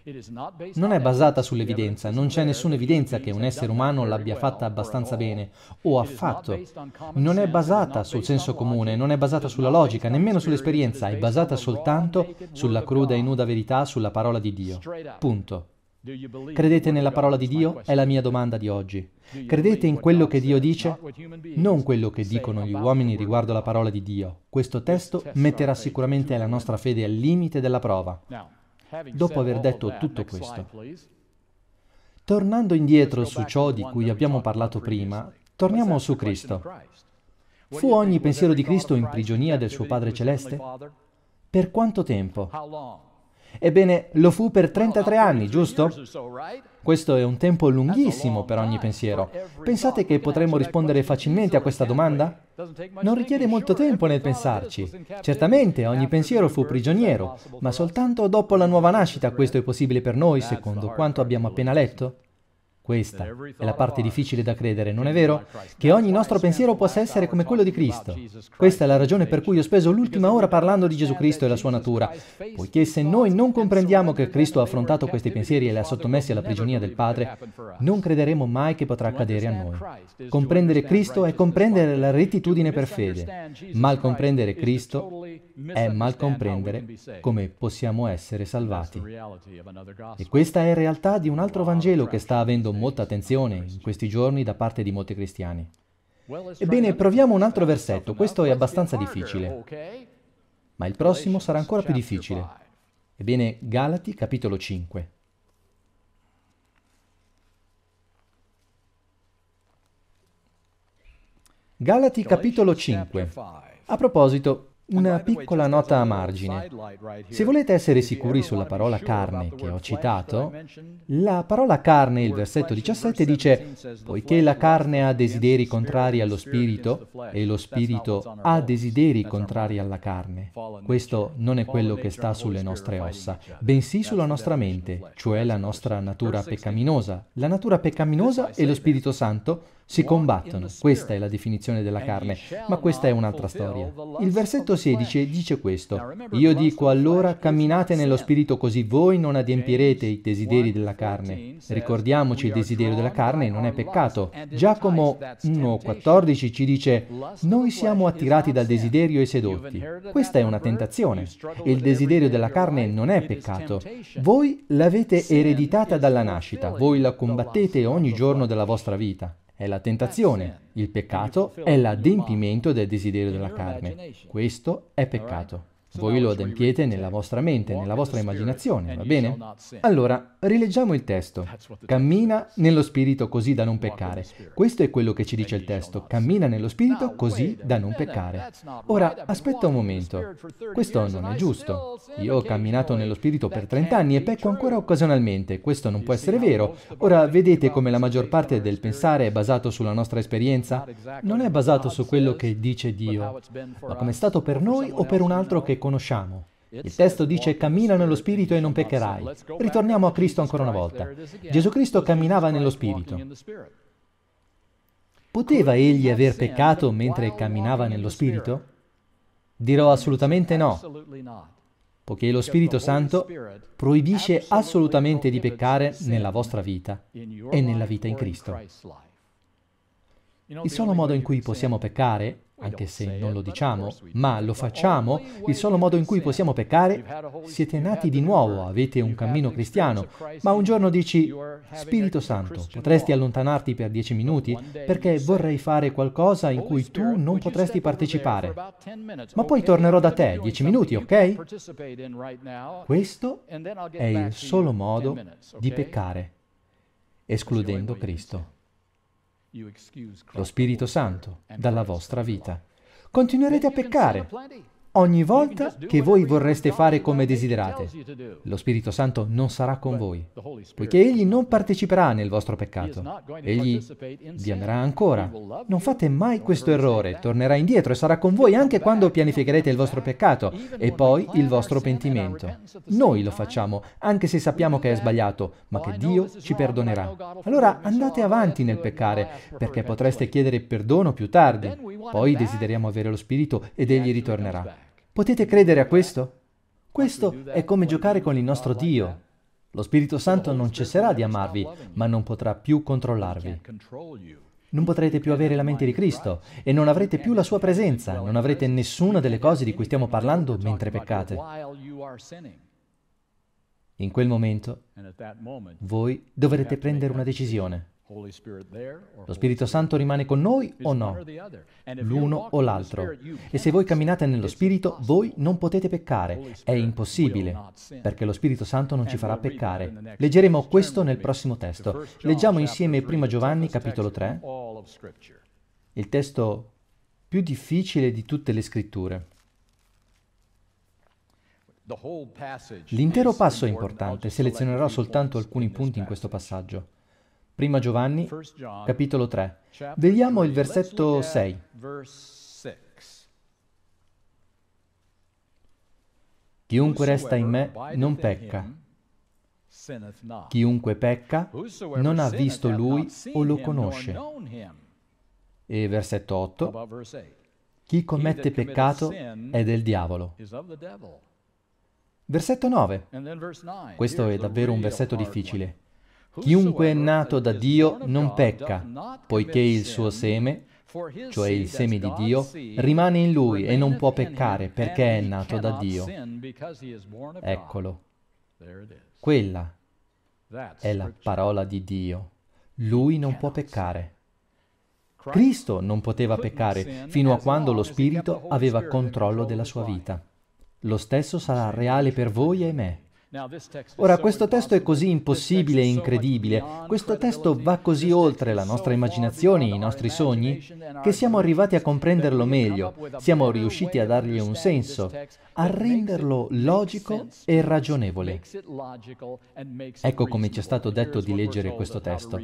Non è basata sull'evidenza, non c'è nessuna evidenza che un essere umano l'abbia fatta abbastanza bene, o affatto. Non è basata sul senso comune, non è basata sulla logica, nemmeno sull'esperienza, è basata soltanto sulla cruda e nuda verità, sulla parola di Dio. Punto. Credete nella parola di Dio? È la mia domanda di oggi. Credete in quello che Dio dice? Non quello che dicono gli uomini riguardo la parola di Dio. Questo testo metterà sicuramente la nostra fede al limite della prova. Dopo aver detto tutto questo, tornando indietro su ciò di cui abbiamo parlato prima, torniamo su Cristo. Fu ogni pensiero di Cristo in prigionia del suo Padre Celeste? Per quanto tempo? Ebbene, lo fu per 33 anni, giusto? Questo è un tempo lunghissimo per ogni pensiero. Pensate che potremmo rispondere facilmente a questa domanda? Non richiede molto tempo nel pensarci. Certamente ogni pensiero fu prigioniero, ma soltanto dopo la nuova nascita questo è possibile per noi, secondo quanto abbiamo appena letto. Questa è la parte difficile da credere, non è vero? Che ogni nostro pensiero possa essere come quello di Cristo. Questa è la ragione per cui ho speso l'ultima ora parlando di Gesù Cristo e la sua natura, poiché se noi non comprendiamo che Cristo ha affrontato questi pensieri e li ha sottomessi alla prigionia del Padre, non crederemo mai che potrà accadere a noi. Comprendere Cristo è comprendere la rettitudine per fede. Mal comprendere Cristo è mal comprendere come possiamo essere salvati. E questa è realtà di un altro Vangelo che sta avendo molta attenzione in questi giorni da parte di molti cristiani. Ebbene, proviamo un altro versetto, questo è abbastanza difficile, ma il prossimo sarà ancora più difficile. Ebbene, Galati capitolo 5. Galati capitolo 5. A proposito, una piccola nota a margine. Se volete essere sicuri sulla parola carne che ho citato, la parola carne, il versetto 17, dice, poiché la carne ha desideri contrari allo spirito e lo spirito ha desideri contrari alla carne. Questo non è quello che sta sulle nostre ossa, bensì sulla nostra mente, cioè la nostra natura peccaminosa. La natura peccaminosa e lo Spirito Santo si combattono. Questa è la definizione della carne, ma questa è un'altra storia. Il versetto 16 dice questo, io dico allora camminate nello spirito così voi non adempirete i desideri della carne. Ricordiamoci il desiderio della carne non è peccato. Giacomo 1,14 ci dice, noi siamo attirati dal desiderio e sedotti. Questa è una tentazione. Il desiderio della carne non è peccato. Voi l'avete ereditata dalla nascita, voi la combattete ogni giorno della vostra vita è la tentazione, il peccato è l'adempimento del desiderio della carne. Questo è peccato. Voi lo adempiete nella vostra mente, nella vostra immaginazione, va bene? Allora, rileggiamo il testo. Cammina nello spirito così da non peccare. Questo è quello che ci dice il testo. Cammina nello spirito così da non peccare. Ora, aspetta un momento. Questo non è giusto. Io ho camminato nello spirito per 30 anni e pecco ancora occasionalmente. Questo non può essere vero. Ora, vedete come la maggior parte del pensare è basato sulla nostra esperienza? Non è basato su quello che dice Dio, ma come è stato per noi o per un altro che conosciamo. Il testo dice cammina nello Spirito e non peccherai. Ritorniamo a Cristo ancora una volta. Gesù Cristo camminava nello Spirito. Poteva egli aver peccato mentre camminava nello Spirito? Dirò assolutamente no, poiché lo Spirito Santo proibisce assolutamente di peccare nella vostra vita e nella vita in Cristo. Il solo modo in cui possiamo peccare anche se non lo diciamo, ma lo facciamo, il solo modo in cui possiamo peccare, siete nati di nuovo, avete un cammino cristiano, ma un giorno dici, Spirito Santo, potresti allontanarti per dieci minuti perché vorrei fare qualcosa in cui tu non potresti partecipare, ma poi tornerò da te, dieci minuti, ok? Questo è il solo modo di peccare, escludendo Cristo lo Spirito Santo dalla vostra vita. Continuerete a peccare ogni volta che voi vorreste fare come desiderate. Lo Spirito Santo non sarà con voi, poiché Egli non parteciperà nel vostro peccato. Egli vi amerà ancora. Non fate mai questo errore, tornerà indietro e sarà con voi anche quando pianificherete il vostro peccato e poi il vostro pentimento. Noi lo facciamo, anche se sappiamo che è sbagliato, ma che Dio ci perdonerà. Allora andate avanti nel peccare, perché potreste chiedere perdono più tardi. Poi desideriamo avere lo Spirito ed Egli ritornerà. Potete credere a questo? Questo è come giocare con il nostro Dio. Lo Spirito Santo non cesserà di amarvi, ma non potrà più controllarvi. Non potrete più avere la mente di Cristo e non avrete più la sua presenza, non avrete nessuna delle cose di cui stiamo parlando mentre peccate. In quel momento voi dovrete prendere una decisione. Lo Spirito Santo rimane con noi o no? L'uno o l'altro. E se voi camminate nello Spirito, voi non potete peccare. È impossibile, perché lo Spirito Santo non ci farà peccare. Leggeremo questo nel prossimo testo. Leggiamo insieme 1 Giovanni capitolo 3, il testo più difficile di tutte le scritture. L'intero passo è importante, selezionerò soltanto alcuni punti in questo passaggio. Prima Giovanni, capitolo 3. Vediamo il versetto 6. Chiunque resta in me non pecca. Chiunque pecca non ha visto lui o lo conosce. E versetto 8. Chi commette peccato è del diavolo. Versetto 9. Questo è davvero un versetto difficile. Chiunque è nato da Dio non pecca, poiché il suo seme, cioè il seme di Dio, rimane in lui e non può peccare perché è nato da Dio. Eccolo. Quella è la parola di Dio. Lui non può peccare. Cristo non poteva peccare fino a quando lo Spirito aveva controllo della sua vita. Lo stesso sarà reale per voi e me. Ora, questo testo è così impossibile e incredibile, questo testo va così oltre la nostra immaginazione i nostri sogni, che siamo arrivati a comprenderlo meglio, siamo riusciti a dargli un senso, a renderlo logico e ragionevole. Ecco come ci è stato detto di leggere questo testo.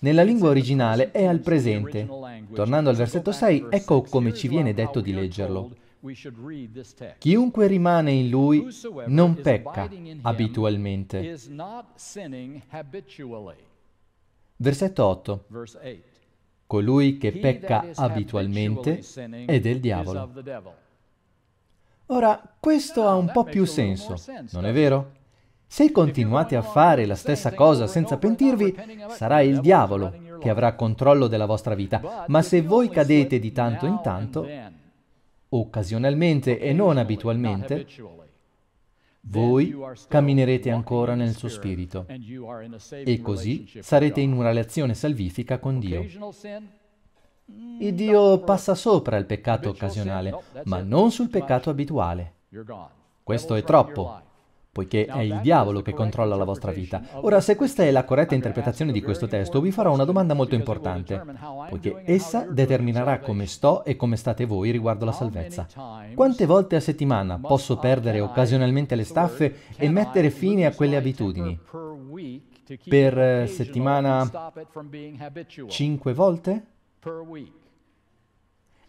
Nella lingua originale è al presente. Tornando al versetto 6, ecco come ci viene detto di leggerlo. Chiunque rimane in lui non pecca abitualmente. Versetto 8. Colui che pecca abitualmente è del diavolo. Ora, questo ha un po' più senso, non è vero? Se continuate a fare la stessa cosa senza pentirvi, sarà il diavolo che avrà controllo della vostra vita, ma se voi cadete di tanto in tanto, occasionalmente e non abitualmente, voi camminerete ancora nel suo spirito e così sarete in una relazione salvifica con Dio. E Dio passa sopra il peccato occasionale, ma non sul peccato abituale. Questo è troppo poiché è il diavolo che controlla la vostra vita. Ora, se questa è la corretta interpretazione di questo testo, vi farò una domanda molto importante, poiché essa determinerà come sto e come state voi riguardo la salvezza. Quante volte a settimana posso perdere occasionalmente le staffe e mettere fine a quelle abitudini? Per eh, settimana 5 volte?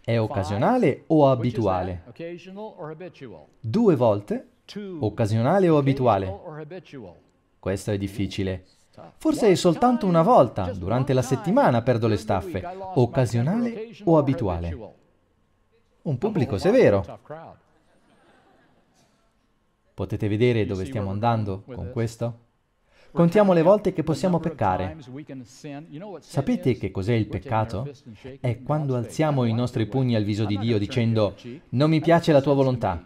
È occasionale o abituale? Due volte? occasionale o abituale? Questo è difficile. Forse soltanto una volta durante la settimana perdo le staffe, occasionale o abituale. Un pubblico severo. Potete vedere dove stiamo andando con questo? Contiamo le volte che possiamo peccare. Sapete che cos'è il peccato? È quando alziamo i nostri pugni al viso di Dio dicendo, non mi piace la tua volontà,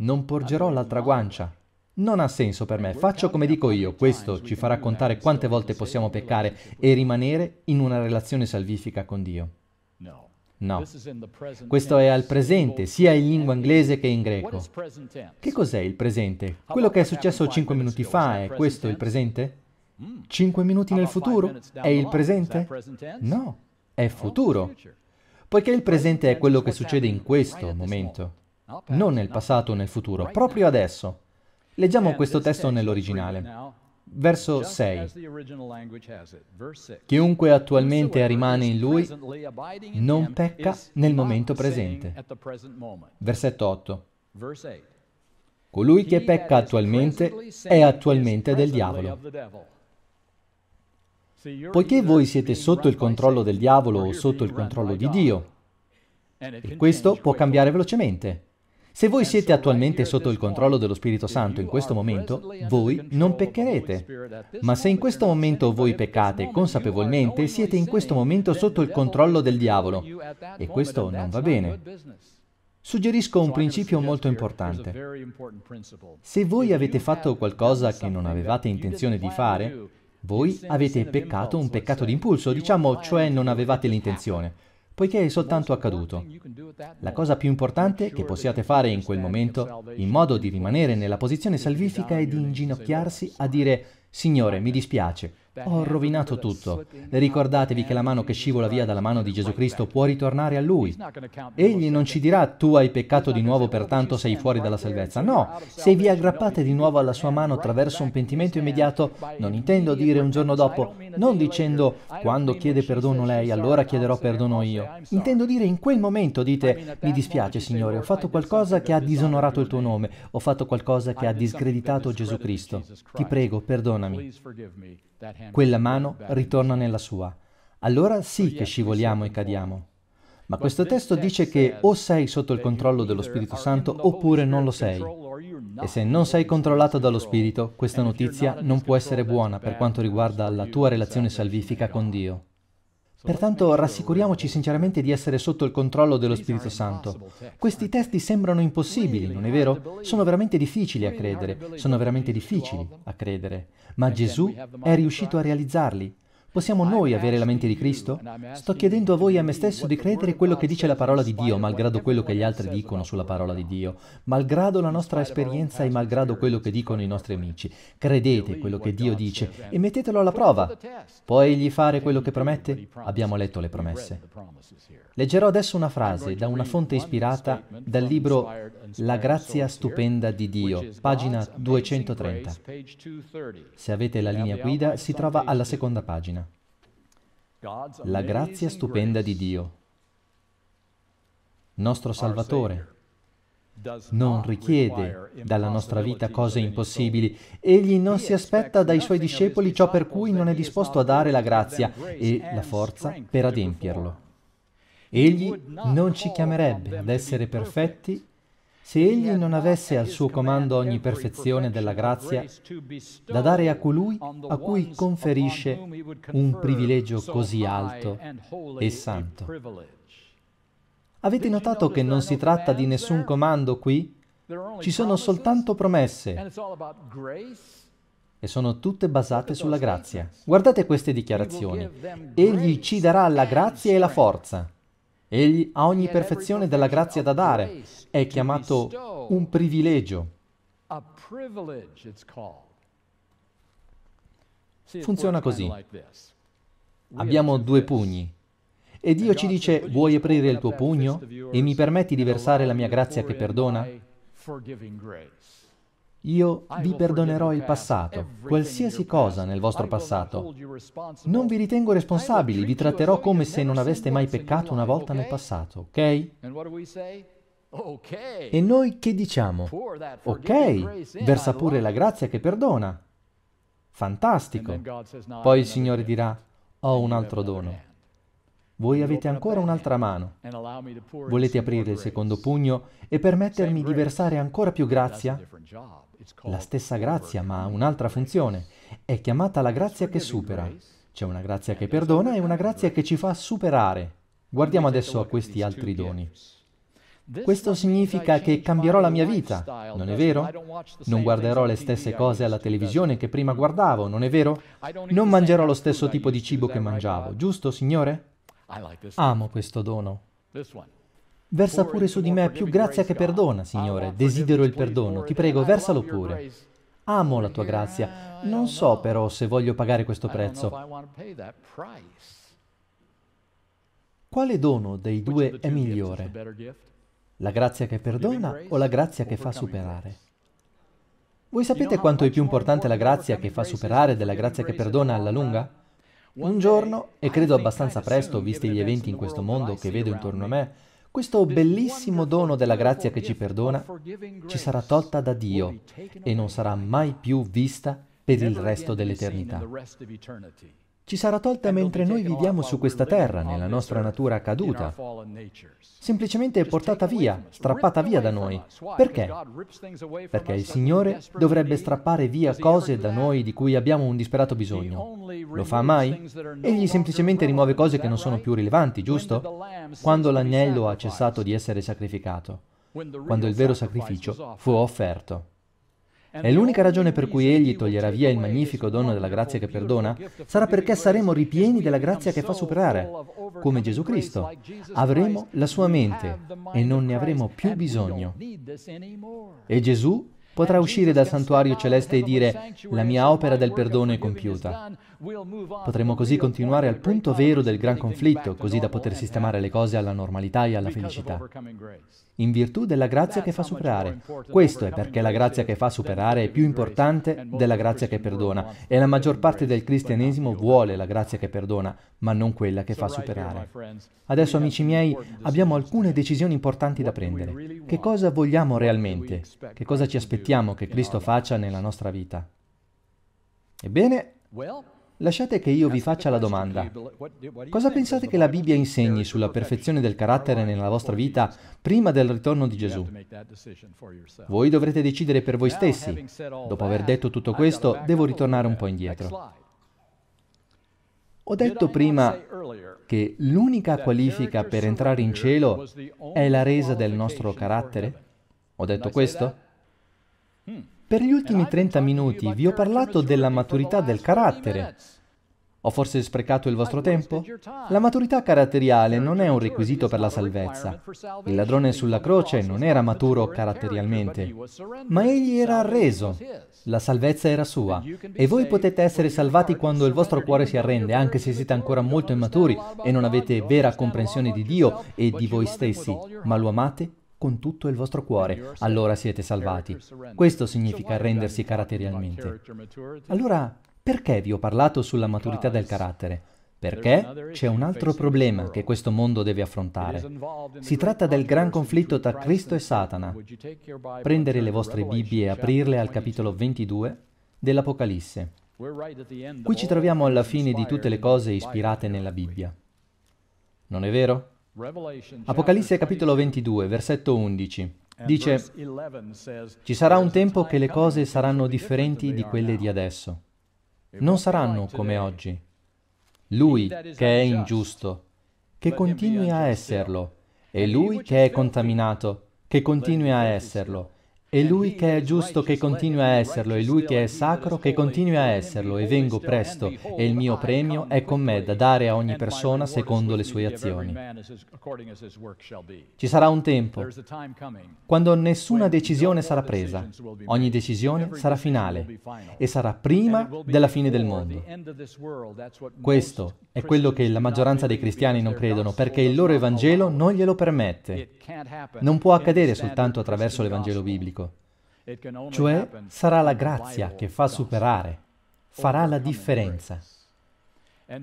non porgerò l'altra guancia. Non ha senso per me, faccio come dico io, questo ci farà contare quante volte possiamo peccare e rimanere in una relazione salvifica con Dio. No, questo è al presente, sia in lingua inglese che in greco. Che cos'è il presente? Quello che è successo cinque minuti fa, è questo il presente? Hmm. Cinque minuti nel futuro? È il presente? No, è oh, futuro. Poiché il presente è quello che succede in questo momento non nel passato o nel futuro, proprio adesso. Leggiamo questo testo nell'originale. Verso 6. Chiunque attualmente rimane in lui non pecca nel momento presente. Versetto 8. Colui che pecca attualmente è attualmente del diavolo. Poiché voi siete sotto il controllo del diavolo o sotto il controllo di Dio, e questo può cambiare velocemente. Se voi siete attualmente sotto il controllo dello Spirito Santo in questo momento, voi non peccherete. Ma se in questo momento voi peccate consapevolmente, siete in questo momento sotto il controllo del diavolo. E questo non va bene. Suggerisco un principio molto importante. Se voi avete fatto qualcosa che non avevate intenzione di fare, voi avete peccato un peccato d'impulso, diciamo, cioè non avevate l'intenzione poiché è soltanto accaduto. La cosa più importante che possiate fare in quel momento, in modo di rimanere nella posizione salvifica, è di inginocchiarsi a dire Signore, mi dispiace, ho eh, rovinato tutto. Ricordatevi che la mano che scivola via dalla mano di Gesù Cristo può ritornare a Lui. Egli non ci dirà tu hai peccato di nuovo pertanto sei fuori dalla salvezza. No, se vi aggrappate di nuovo alla sua mano attraverso un pentimento immediato, non intendo dire un giorno dopo, non dicendo quando chiede perdono lei allora chiederò perdono io. Intendo dire in quel momento dite mi dispiace Signore, ho fatto qualcosa che ha disonorato il tuo nome, ho fatto qualcosa che ha discreditato Gesù Cristo. Ti prego, perdonami. Quella mano ritorna nella sua. Allora sì che scivoliamo e cadiamo. Ma questo testo dice che o sei sotto il controllo dello Spirito Santo oppure non lo sei. E se non sei controllato dallo Spirito, questa notizia non può essere buona per quanto riguarda la tua relazione salvifica con Dio. Pertanto rassicuriamoci sinceramente di essere sotto il controllo dello Spirito Santo. Questi testi sembrano impossibili, non è vero? Sono veramente difficili a credere, sono veramente difficili a credere, ma Gesù è riuscito a realizzarli. Possiamo noi avere la mente di Cristo? Sto chiedendo a voi e a me stesso di credere quello che dice la parola di Dio, malgrado quello che gli altri dicono sulla parola di Dio, malgrado la nostra esperienza e malgrado quello che dicono i nostri amici. Credete quello che Dio dice e mettetelo alla prova. Può egli fare quello che promette? Abbiamo letto le promesse. Leggerò adesso una frase da una fonte ispirata dal libro La grazia stupenda di Dio, pagina 230. Se avete la linea guida si trova alla seconda pagina. La grazia stupenda di Dio, nostro Salvatore, non richiede dalla nostra vita cose impossibili. Egli non si aspetta dai suoi discepoli ciò per cui non è disposto a dare la grazia e la forza per adempierlo. Egli non ci chiamerebbe ad essere perfetti se egli non avesse al suo comando ogni perfezione della grazia da dare a colui a cui conferisce un privilegio così alto e santo. Avete notato che non si tratta di nessun comando qui? Ci sono soltanto promesse e sono tutte basate sulla grazia. Guardate queste dichiarazioni. Egli ci darà la grazia e la forza. Egli ha ogni perfezione della grazia da dare, è chiamato un privilegio. Funziona così. Abbiamo due pugni. E Dio ci dice, vuoi aprire il tuo pugno e mi permetti di versare la mia grazia che perdona? Io vi perdonerò il passato, qualsiasi cosa nel vostro passato. Non vi ritengo responsabili, vi tratterò come se non aveste mai peccato una volta nel passato, ok? E noi che diciamo? Ok, versa pure la grazia che perdona. Fantastico. Poi il Signore dirà, ho un altro dono. Voi avete ancora un'altra mano. Volete aprire il secondo pugno e permettermi di versare ancora più grazia? la stessa grazia, ma ha un'altra funzione. È chiamata la grazia che supera. C'è una grazia che perdona e una grazia che ci fa superare. Guardiamo adesso a questi altri doni. Questo significa che cambierò la mia vita, non è vero? Non guarderò le stesse cose alla televisione che prima guardavo, non è vero? Non mangerò lo stesso tipo di cibo che mangiavo, giusto, Signore? Amo questo dono. Versa pure su di me più grazia che perdona, Signore. Desidero il perdono. Ti prego, versalo pure. Amo la tua grazia. Non so però se voglio pagare questo prezzo. Quale dono dei due è migliore? La grazia che perdona o la grazia che fa superare? Voi sapete quanto è più importante la grazia che fa superare della grazia che perdona alla lunga? Un giorno, e credo abbastanza presto, visti gli eventi in questo mondo che vedo intorno a me, questo bellissimo dono della grazia che ci perdona ci sarà tolta da Dio e non sarà mai più vista per il resto dell'eternità ci sarà tolta mentre noi viviamo su questa terra, nella nostra natura caduta. Semplicemente portata via, strappata via da noi. Perché? Perché il Signore dovrebbe strappare via cose da noi di cui abbiamo un disperato bisogno. Lo fa mai? Egli semplicemente rimuove cose che non sono più rilevanti, giusto? Quando l'agnello ha cessato di essere sacrificato, quando il vero sacrificio fu offerto. E l'unica ragione per cui Egli toglierà via il magnifico dono della grazia che perdona sarà perché saremo ripieni della grazia che fa superare, come Gesù Cristo. Avremo la sua mente e non ne avremo più bisogno. E Gesù potrà uscire dal santuario celeste e dire la mia opera del perdono è compiuta. Potremmo così continuare al punto vero del gran conflitto, così da poter sistemare le cose alla normalità e alla felicità. In virtù della grazia che fa superare. Questo è perché la grazia che fa superare è più importante della grazia che perdona e la maggior parte del cristianesimo vuole la grazia che perdona, ma non quella che fa superare. Adesso, amici miei, abbiamo alcune decisioni importanti da prendere. Che cosa vogliamo realmente? Che cosa ci aspettiamo che Cristo faccia nella nostra vita? Ebbene, Lasciate che io vi faccia la domanda. Cosa pensate che la Bibbia insegni sulla perfezione del carattere nella vostra vita prima del ritorno di Gesù? Voi dovrete decidere per voi stessi. Dopo aver detto tutto questo, devo ritornare un po' indietro. Ho detto prima che l'unica qualifica per entrare in cielo è la resa del nostro carattere? Ho detto questo? Per gli ultimi 30 minuti vi ho parlato della maturità del carattere. Ho forse sprecato il vostro tempo? La maturità caratteriale non è un requisito per la salvezza. Il ladrone sulla croce non era maturo caratterialmente, ma egli era arreso. La salvezza era sua. E voi potete essere salvati quando il vostro cuore si arrende, anche se siete ancora molto immaturi e non avete vera comprensione di Dio e di voi stessi, ma lo amate con tutto il vostro cuore, allora siete salvati. Questo significa rendersi caratterialmente. Allora, perché vi ho parlato sulla maturità del carattere? Perché c'è un altro problema che questo mondo deve affrontare. Si tratta del gran conflitto tra Cristo e Satana. Prendere le vostre Bibbie e aprirle al capitolo 22 dell'Apocalisse. Qui ci troviamo alla fine di tutte le cose ispirate nella Bibbia. Non è vero? Apocalisse capitolo 22, versetto 11. Dice, ci sarà un tempo che le cose saranno differenti di quelle di adesso. Non saranno come oggi. Lui che è ingiusto, che continui a esserlo, e lui che è contaminato, che continui a esserlo, e Lui che è giusto che continui a esserlo, e Lui che è sacro che continui a esserlo, e vengo presto, e il mio premio è con me da dare a ogni persona secondo le sue azioni. Ci sarà un tempo, quando nessuna decisione sarà presa, ogni decisione sarà finale, e sarà prima della fine del mondo. Questo è quello che la maggioranza dei cristiani non credono, perché il loro Evangelo non glielo permette. Non può accadere soltanto attraverso l'Evangelo biblico cioè sarà la grazia che fa superare, farà la differenza.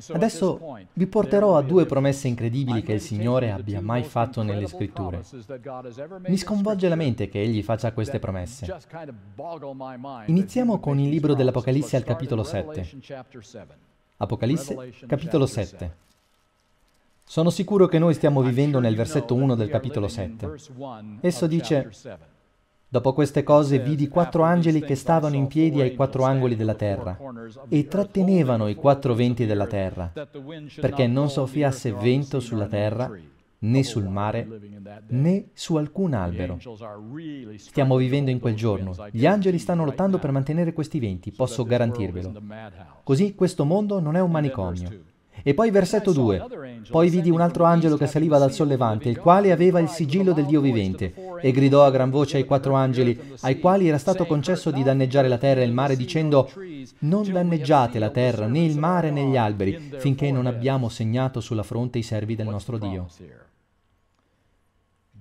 Adesso vi porterò a due promesse incredibili che il Signore abbia mai fatto nelle scritture. Mi sconvolge la mente che Egli faccia queste promesse. Iniziamo con il libro dell'Apocalisse al capitolo 7. Apocalisse, capitolo 7. Sono sicuro che noi stiamo vivendo nel versetto 1 del capitolo 7. Esso dice, Dopo queste cose vidi quattro angeli che stavano in piedi ai quattro angoli della terra e trattenevano i quattro venti della terra, perché non soffiasse vento sulla terra, né sul mare, né su alcun albero. Stiamo vivendo in quel giorno. Gli angeli stanno lottando per mantenere questi venti, posso garantirvelo. Così questo mondo non è un manicomio. E poi versetto 2. Poi vidi un altro angelo che saliva dal sollevante, il quale aveva il sigillo del Dio vivente, e gridò a gran voce ai quattro angeli, ai quali era stato concesso di danneggiare la terra e il mare, dicendo, non danneggiate la terra, né il mare, né gli alberi, finché non abbiamo segnato sulla fronte i servi del nostro Dio.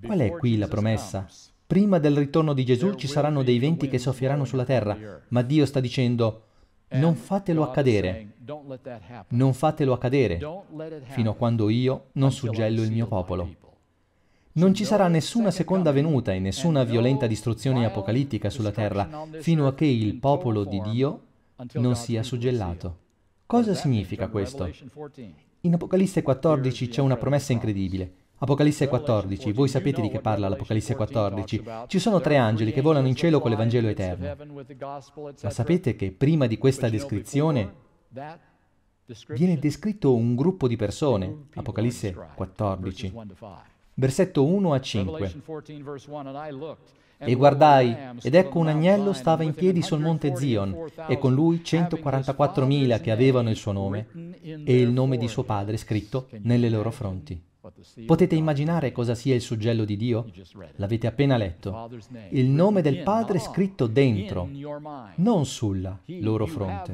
Qual è qui la promessa? Prima del ritorno di Gesù ci saranno dei venti che soffieranno sulla terra, ma Dio sta dicendo, non fatelo accadere, non fatelo accadere fino a quando io non suggello il mio popolo. Non ci sarà nessuna seconda venuta e nessuna violenta distruzione apocalittica sulla terra fino a che il popolo di Dio non sia suggellato. Cosa significa questo? In Apocalisse 14 c'è una promessa incredibile. Apocalisse 14, voi sapete di che parla l'Apocalisse 14. Ci sono tre angeli che volano in cielo con l'Evangelo eterno. Ma sapete che prima di questa descrizione viene descritto un gruppo di persone, Apocalisse 14, versetto 1 a 5. E guardai, ed ecco un agnello stava in piedi sul monte Zion, e con lui 144.000 che avevano il suo nome, e il nome di suo padre scritto nelle loro fronti. Potete immaginare cosa sia il suggello di Dio? L'avete appena letto. Il nome del Padre scritto dentro, non sulla loro fronte,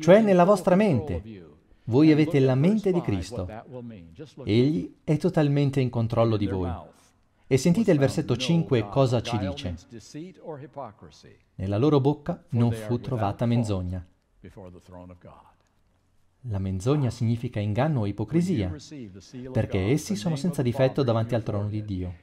cioè nella vostra mente. Voi avete la mente di Cristo. Egli è totalmente in controllo di voi. E sentite il versetto 5 cosa ci dice. Nella loro bocca non fu trovata menzogna. La menzogna significa inganno o ipocrisia, perché essi sono senza difetto davanti al trono di Dio.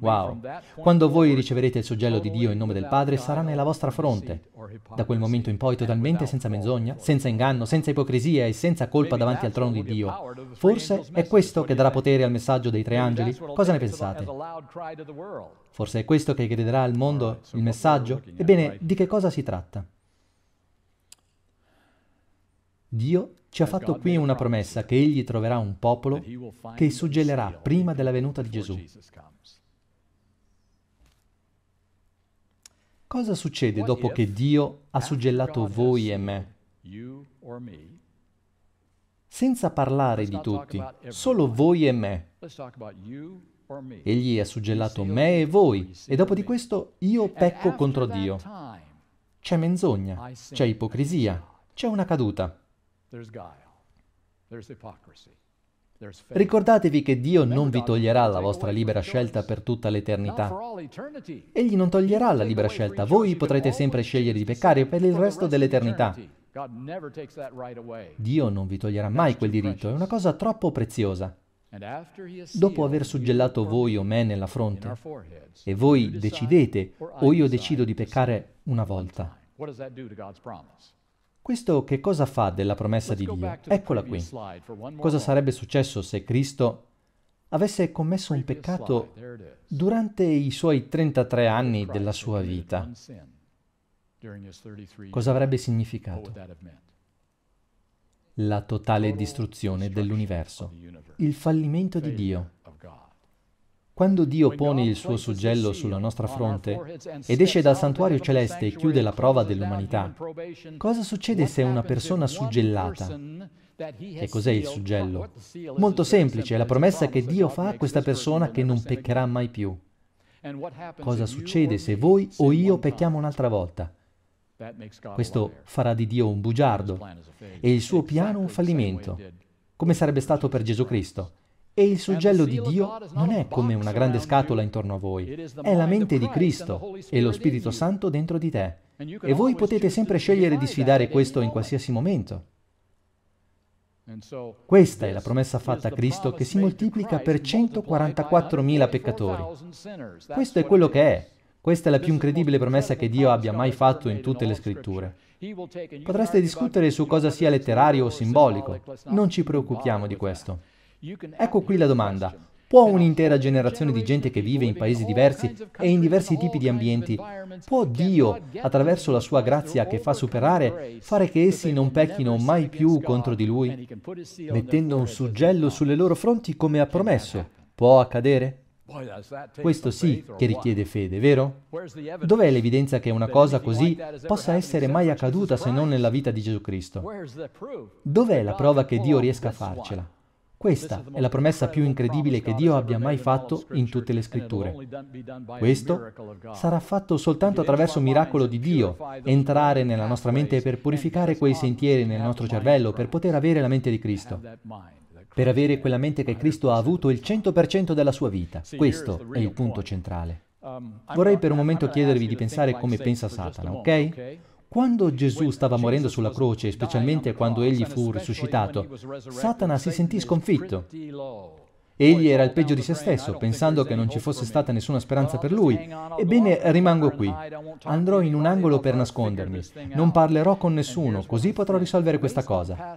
Wow! Quando voi riceverete il suggello di Dio in nome del Padre, sarà nella vostra fronte. Da quel momento in poi totalmente senza menzogna, senza inganno, senza ipocrisia e senza colpa davanti al trono di Dio. Forse è questo che darà potere al messaggio dei tre angeli? Cosa ne pensate? Forse è questo che griderà al mondo il messaggio? Ebbene, di che cosa si tratta? Dio ci ha fatto qui una promessa che egli troverà un popolo che suggellerà prima della venuta di Gesù. Cosa succede dopo che Dio ha suggellato voi e me? Senza parlare di tutti, solo voi e me. Egli ha suggellato me e voi, e dopo di questo io pecco contro Dio. C'è menzogna, c'è ipocrisia, c'è una caduta. Ricordatevi che Dio non vi toglierà la vostra libera scelta per tutta l'eternità. Egli non toglierà la libera scelta. Voi potrete sempre scegliere di peccare per il resto dell'eternità. Dio non vi toglierà mai quel diritto, è una cosa troppo preziosa. Dopo aver suggellato voi o me nella fronte, e voi decidete o io decido di peccare una volta, questo che cosa fa della promessa di Dio? Eccola qui. Cosa sarebbe successo se Cristo avesse commesso un peccato durante i suoi 33 anni della sua vita? Cosa avrebbe significato? La totale distruzione dell'universo, il fallimento di Dio. Quando Dio pone il suo suggello sulla nostra fronte ed esce dal santuario celeste e chiude la prova dell'umanità, cosa succede se una persona suggellata? Che cos'è il suggello? Molto semplice, è la promessa che Dio fa a questa persona che non peccherà mai più. Cosa succede se voi o io pecchiamo un'altra volta? Questo farà di Dio un bugiardo e il suo piano un fallimento, come sarebbe stato per Gesù Cristo. E il suggello di Dio non è come una grande scatola intorno a voi, è la mente di Cristo e lo Spirito Santo dentro di te. E voi potete sempre scegliere di sfidare questo in qualsiasi momento. Questa è la promessa fatta a Cristo che si moltiplica per 144.000 peccatori. Questo è quello che è. Questa è la più incredibile promessa che Dio abbia mai fatto in tutte le scritture. Potreste discutere su cosa sia letterario o simbolico, non ci preoccupiamo di questo. Ecco qui la domanda. Può un'intera generazione di gente che vive in paesi diversi e in diversi tipi di ambienti, può Dio, attraverso la sua grazia che fa superare, fare che essi non pecchino mai più contro di Lui, mettendo un suggello sulle loro fronti come ha promesso? Può accadere? Questo sì che richiede fede, vero? Dov'è l'evidenza che una cosa così possa essere mai accaduta se non nella vita di Gesù Cristo? Dov'è la prova che Dio riesca a farcela? Questa è la promessa più incredibile che Dio abbia mai fatto in tutte le scritture. Questo sarà fatto soltanto attraverso un miracolo di Dio, entrare nella nostra mente per purificare quei sentieri nel nostro cervello, per poter avere la mente di Cristo, per avere quella mente che Cristo ha avuto il 100% della sua vita. Questo è il punto centrale. Um, Vorrei per un momento chiedervi di pensare come pensa Satana, ok? Quando Gesù stava morendo sulla croce, specialmente quando egli fu risuscitato, Satana si sentì sconfitto. Egli era il peggio di se stesso, pensando che non ci fosse stata nessuna speranza per lui. Ebbene, rimango qui. Andrò in un angolo per nascondermi. Non parlerò con nessuno, così potrò risolvere questa cosa.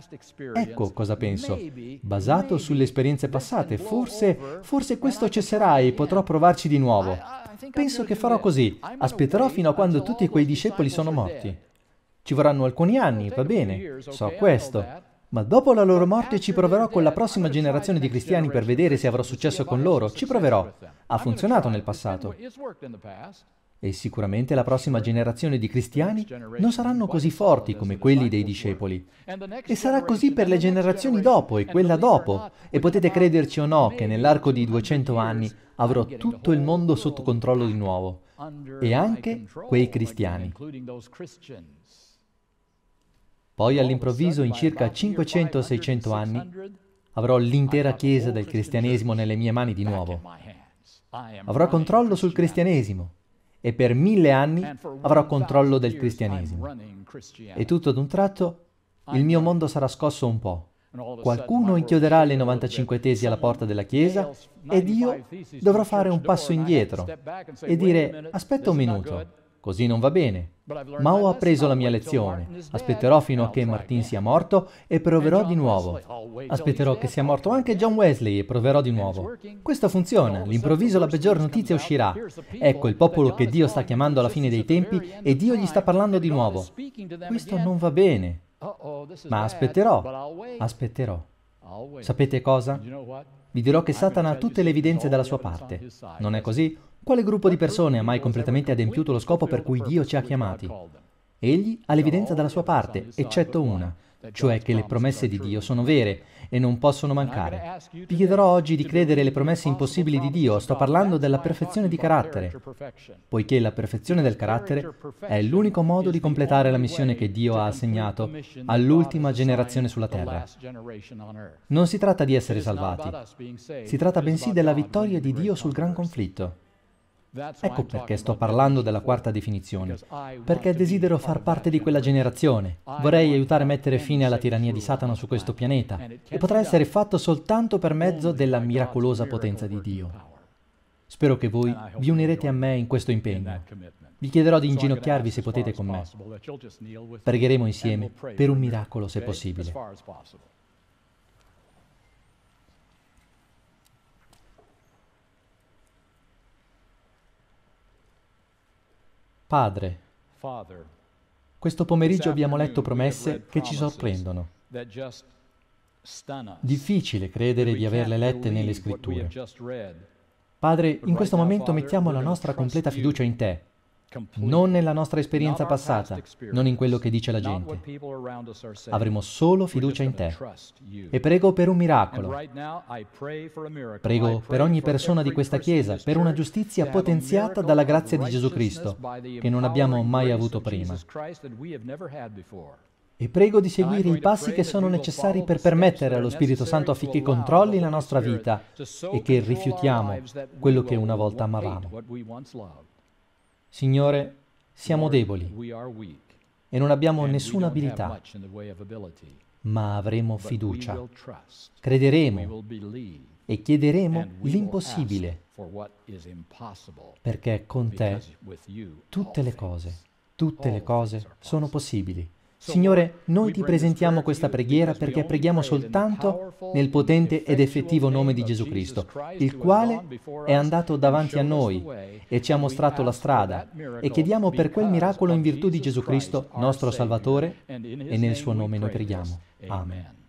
Ecco cosa penso. Basato sulle esperienze passate, forse, forse questo cesserà e potrò provarci di nuovo. Penso che farò così. Aspetterò fino a quando tutti quei discepoli sono morti. Ci vorranno alcuni anni, va bene, so questo. Ma dopo la loro morte ci proverò con la prossima generazione di cristiani per vedere se avrò successo con loro. Ci proverò. Ha funzionato nel passato. E sicuramente la prossima generazione di cristiani non saranno così forti come quelli dei discepoli. E sarà così per le generazioni dopo e quella dopo. E potete crederci o no che nell'arco di 200 anni avrò tutto il mondo sotto controllo di nuovo. E anche quei cristiani. Poi all'improvviso, in circa 500-600 anni, avrò l'intera chiesa del cristianesimo nelle mie mani di nuovo. Avrò controllo sul cristianesimo e per mille anni avrò controllo del cristianesimo. E tutto ad un tratto il mio mondo sarà scosso un po'. Qualcuno inchioderà le 95 tesi alla porta della Chiesa ed io dovrò fare un passo indietro e dire aspetta un minuto, Così non va bene. Ma ho appreso la mia lezione. Aspetterò fino a che Martin sia morto e proverò di nuovo. Aspetterò che sia morto anche John Wesley e proverò di nuovo. Questo funziona. All'improvviso la peggior notizia uscirà. Ecco il popolo che Dio sta chiamando alla fine dei tempi e Dio gli sta parlando di nuovo. Questo non va bene. Ma aspetterò. Aspetterò. Sapete cosa? Vi dirò che Satana ha tutte le evidenze dalla sua parte. Non è così? Quale gruppo di persone ha mai completamente adempiuto lo scopo per cui Dio ci ha chiamati? Egli ha l'evidenza dalla sua parte, eccetto una, cioè che le promesse di Dio sono vere e non possono mancare. Vi chiederò oggi di credere alle promesse impossibili di Dio, sto parlando della perfezione di carattere, poiché la perfezione del carattere è l'unico modo di completare la missione che Dio ha assegnato all'ultima generazione sulla terra. Non si tratta di essere salvati, si tratta bensì della vittoria di Dio sul gran conflitto. Ecco perché sto parlando della quarta definizione, perché desidero far parte di quella generazione. Vorrei aiutare a mettere fine alla tirannia di Satana su questo pianeta e potrà essere fatto soltanto per mezzo della miracolosa potenza di Dio. Spero che voi vi unirete a me in questo impegno. Vi chiederò di inginocchiarvi se potete con me. Pregheremo insieme per un miracolo se possibile. Padre, questo pomeriggio abbiamo letto promesse che ci sorprendono. Difficile credere di averle lette nelle scritture. Padre, in questo momento mettiamo la nostra completa fiducia in te non nella nostra esperienza passata, non in quello che dice la gente. Avremo solo fiducia in te. E prego per un miracolo. Prego per ogni persona di questa Chiesa, per una giustizia potenziata dalla grazia di Gesù Cristo, che non abbiamo mai avuto prima. E prego di seguire i passi che sono necessari per permettere allo Spirito Santo affinché controlli la nostra vita e che rifiutiamo quello che una volta amavamo. Signore, siamo deboli e non abbiamo nessuna abilità, ma avremo fiducia, crederemo e chiederemo l'impossibile, perché con te tutte le cose, tutte le cose sono possibili. Signore, noi ti presentiamo questa preghiera perché preghiamo soltanto nel potente ed effettivo nome di Gesù Cristo, il quale è andato davanti a noi e ci ha mostrato la strada e chiediamo per quel miracolo in virtù di Gesù Cristo, nostro Salvatore, e nel suo nome noi preghiamo. Amen.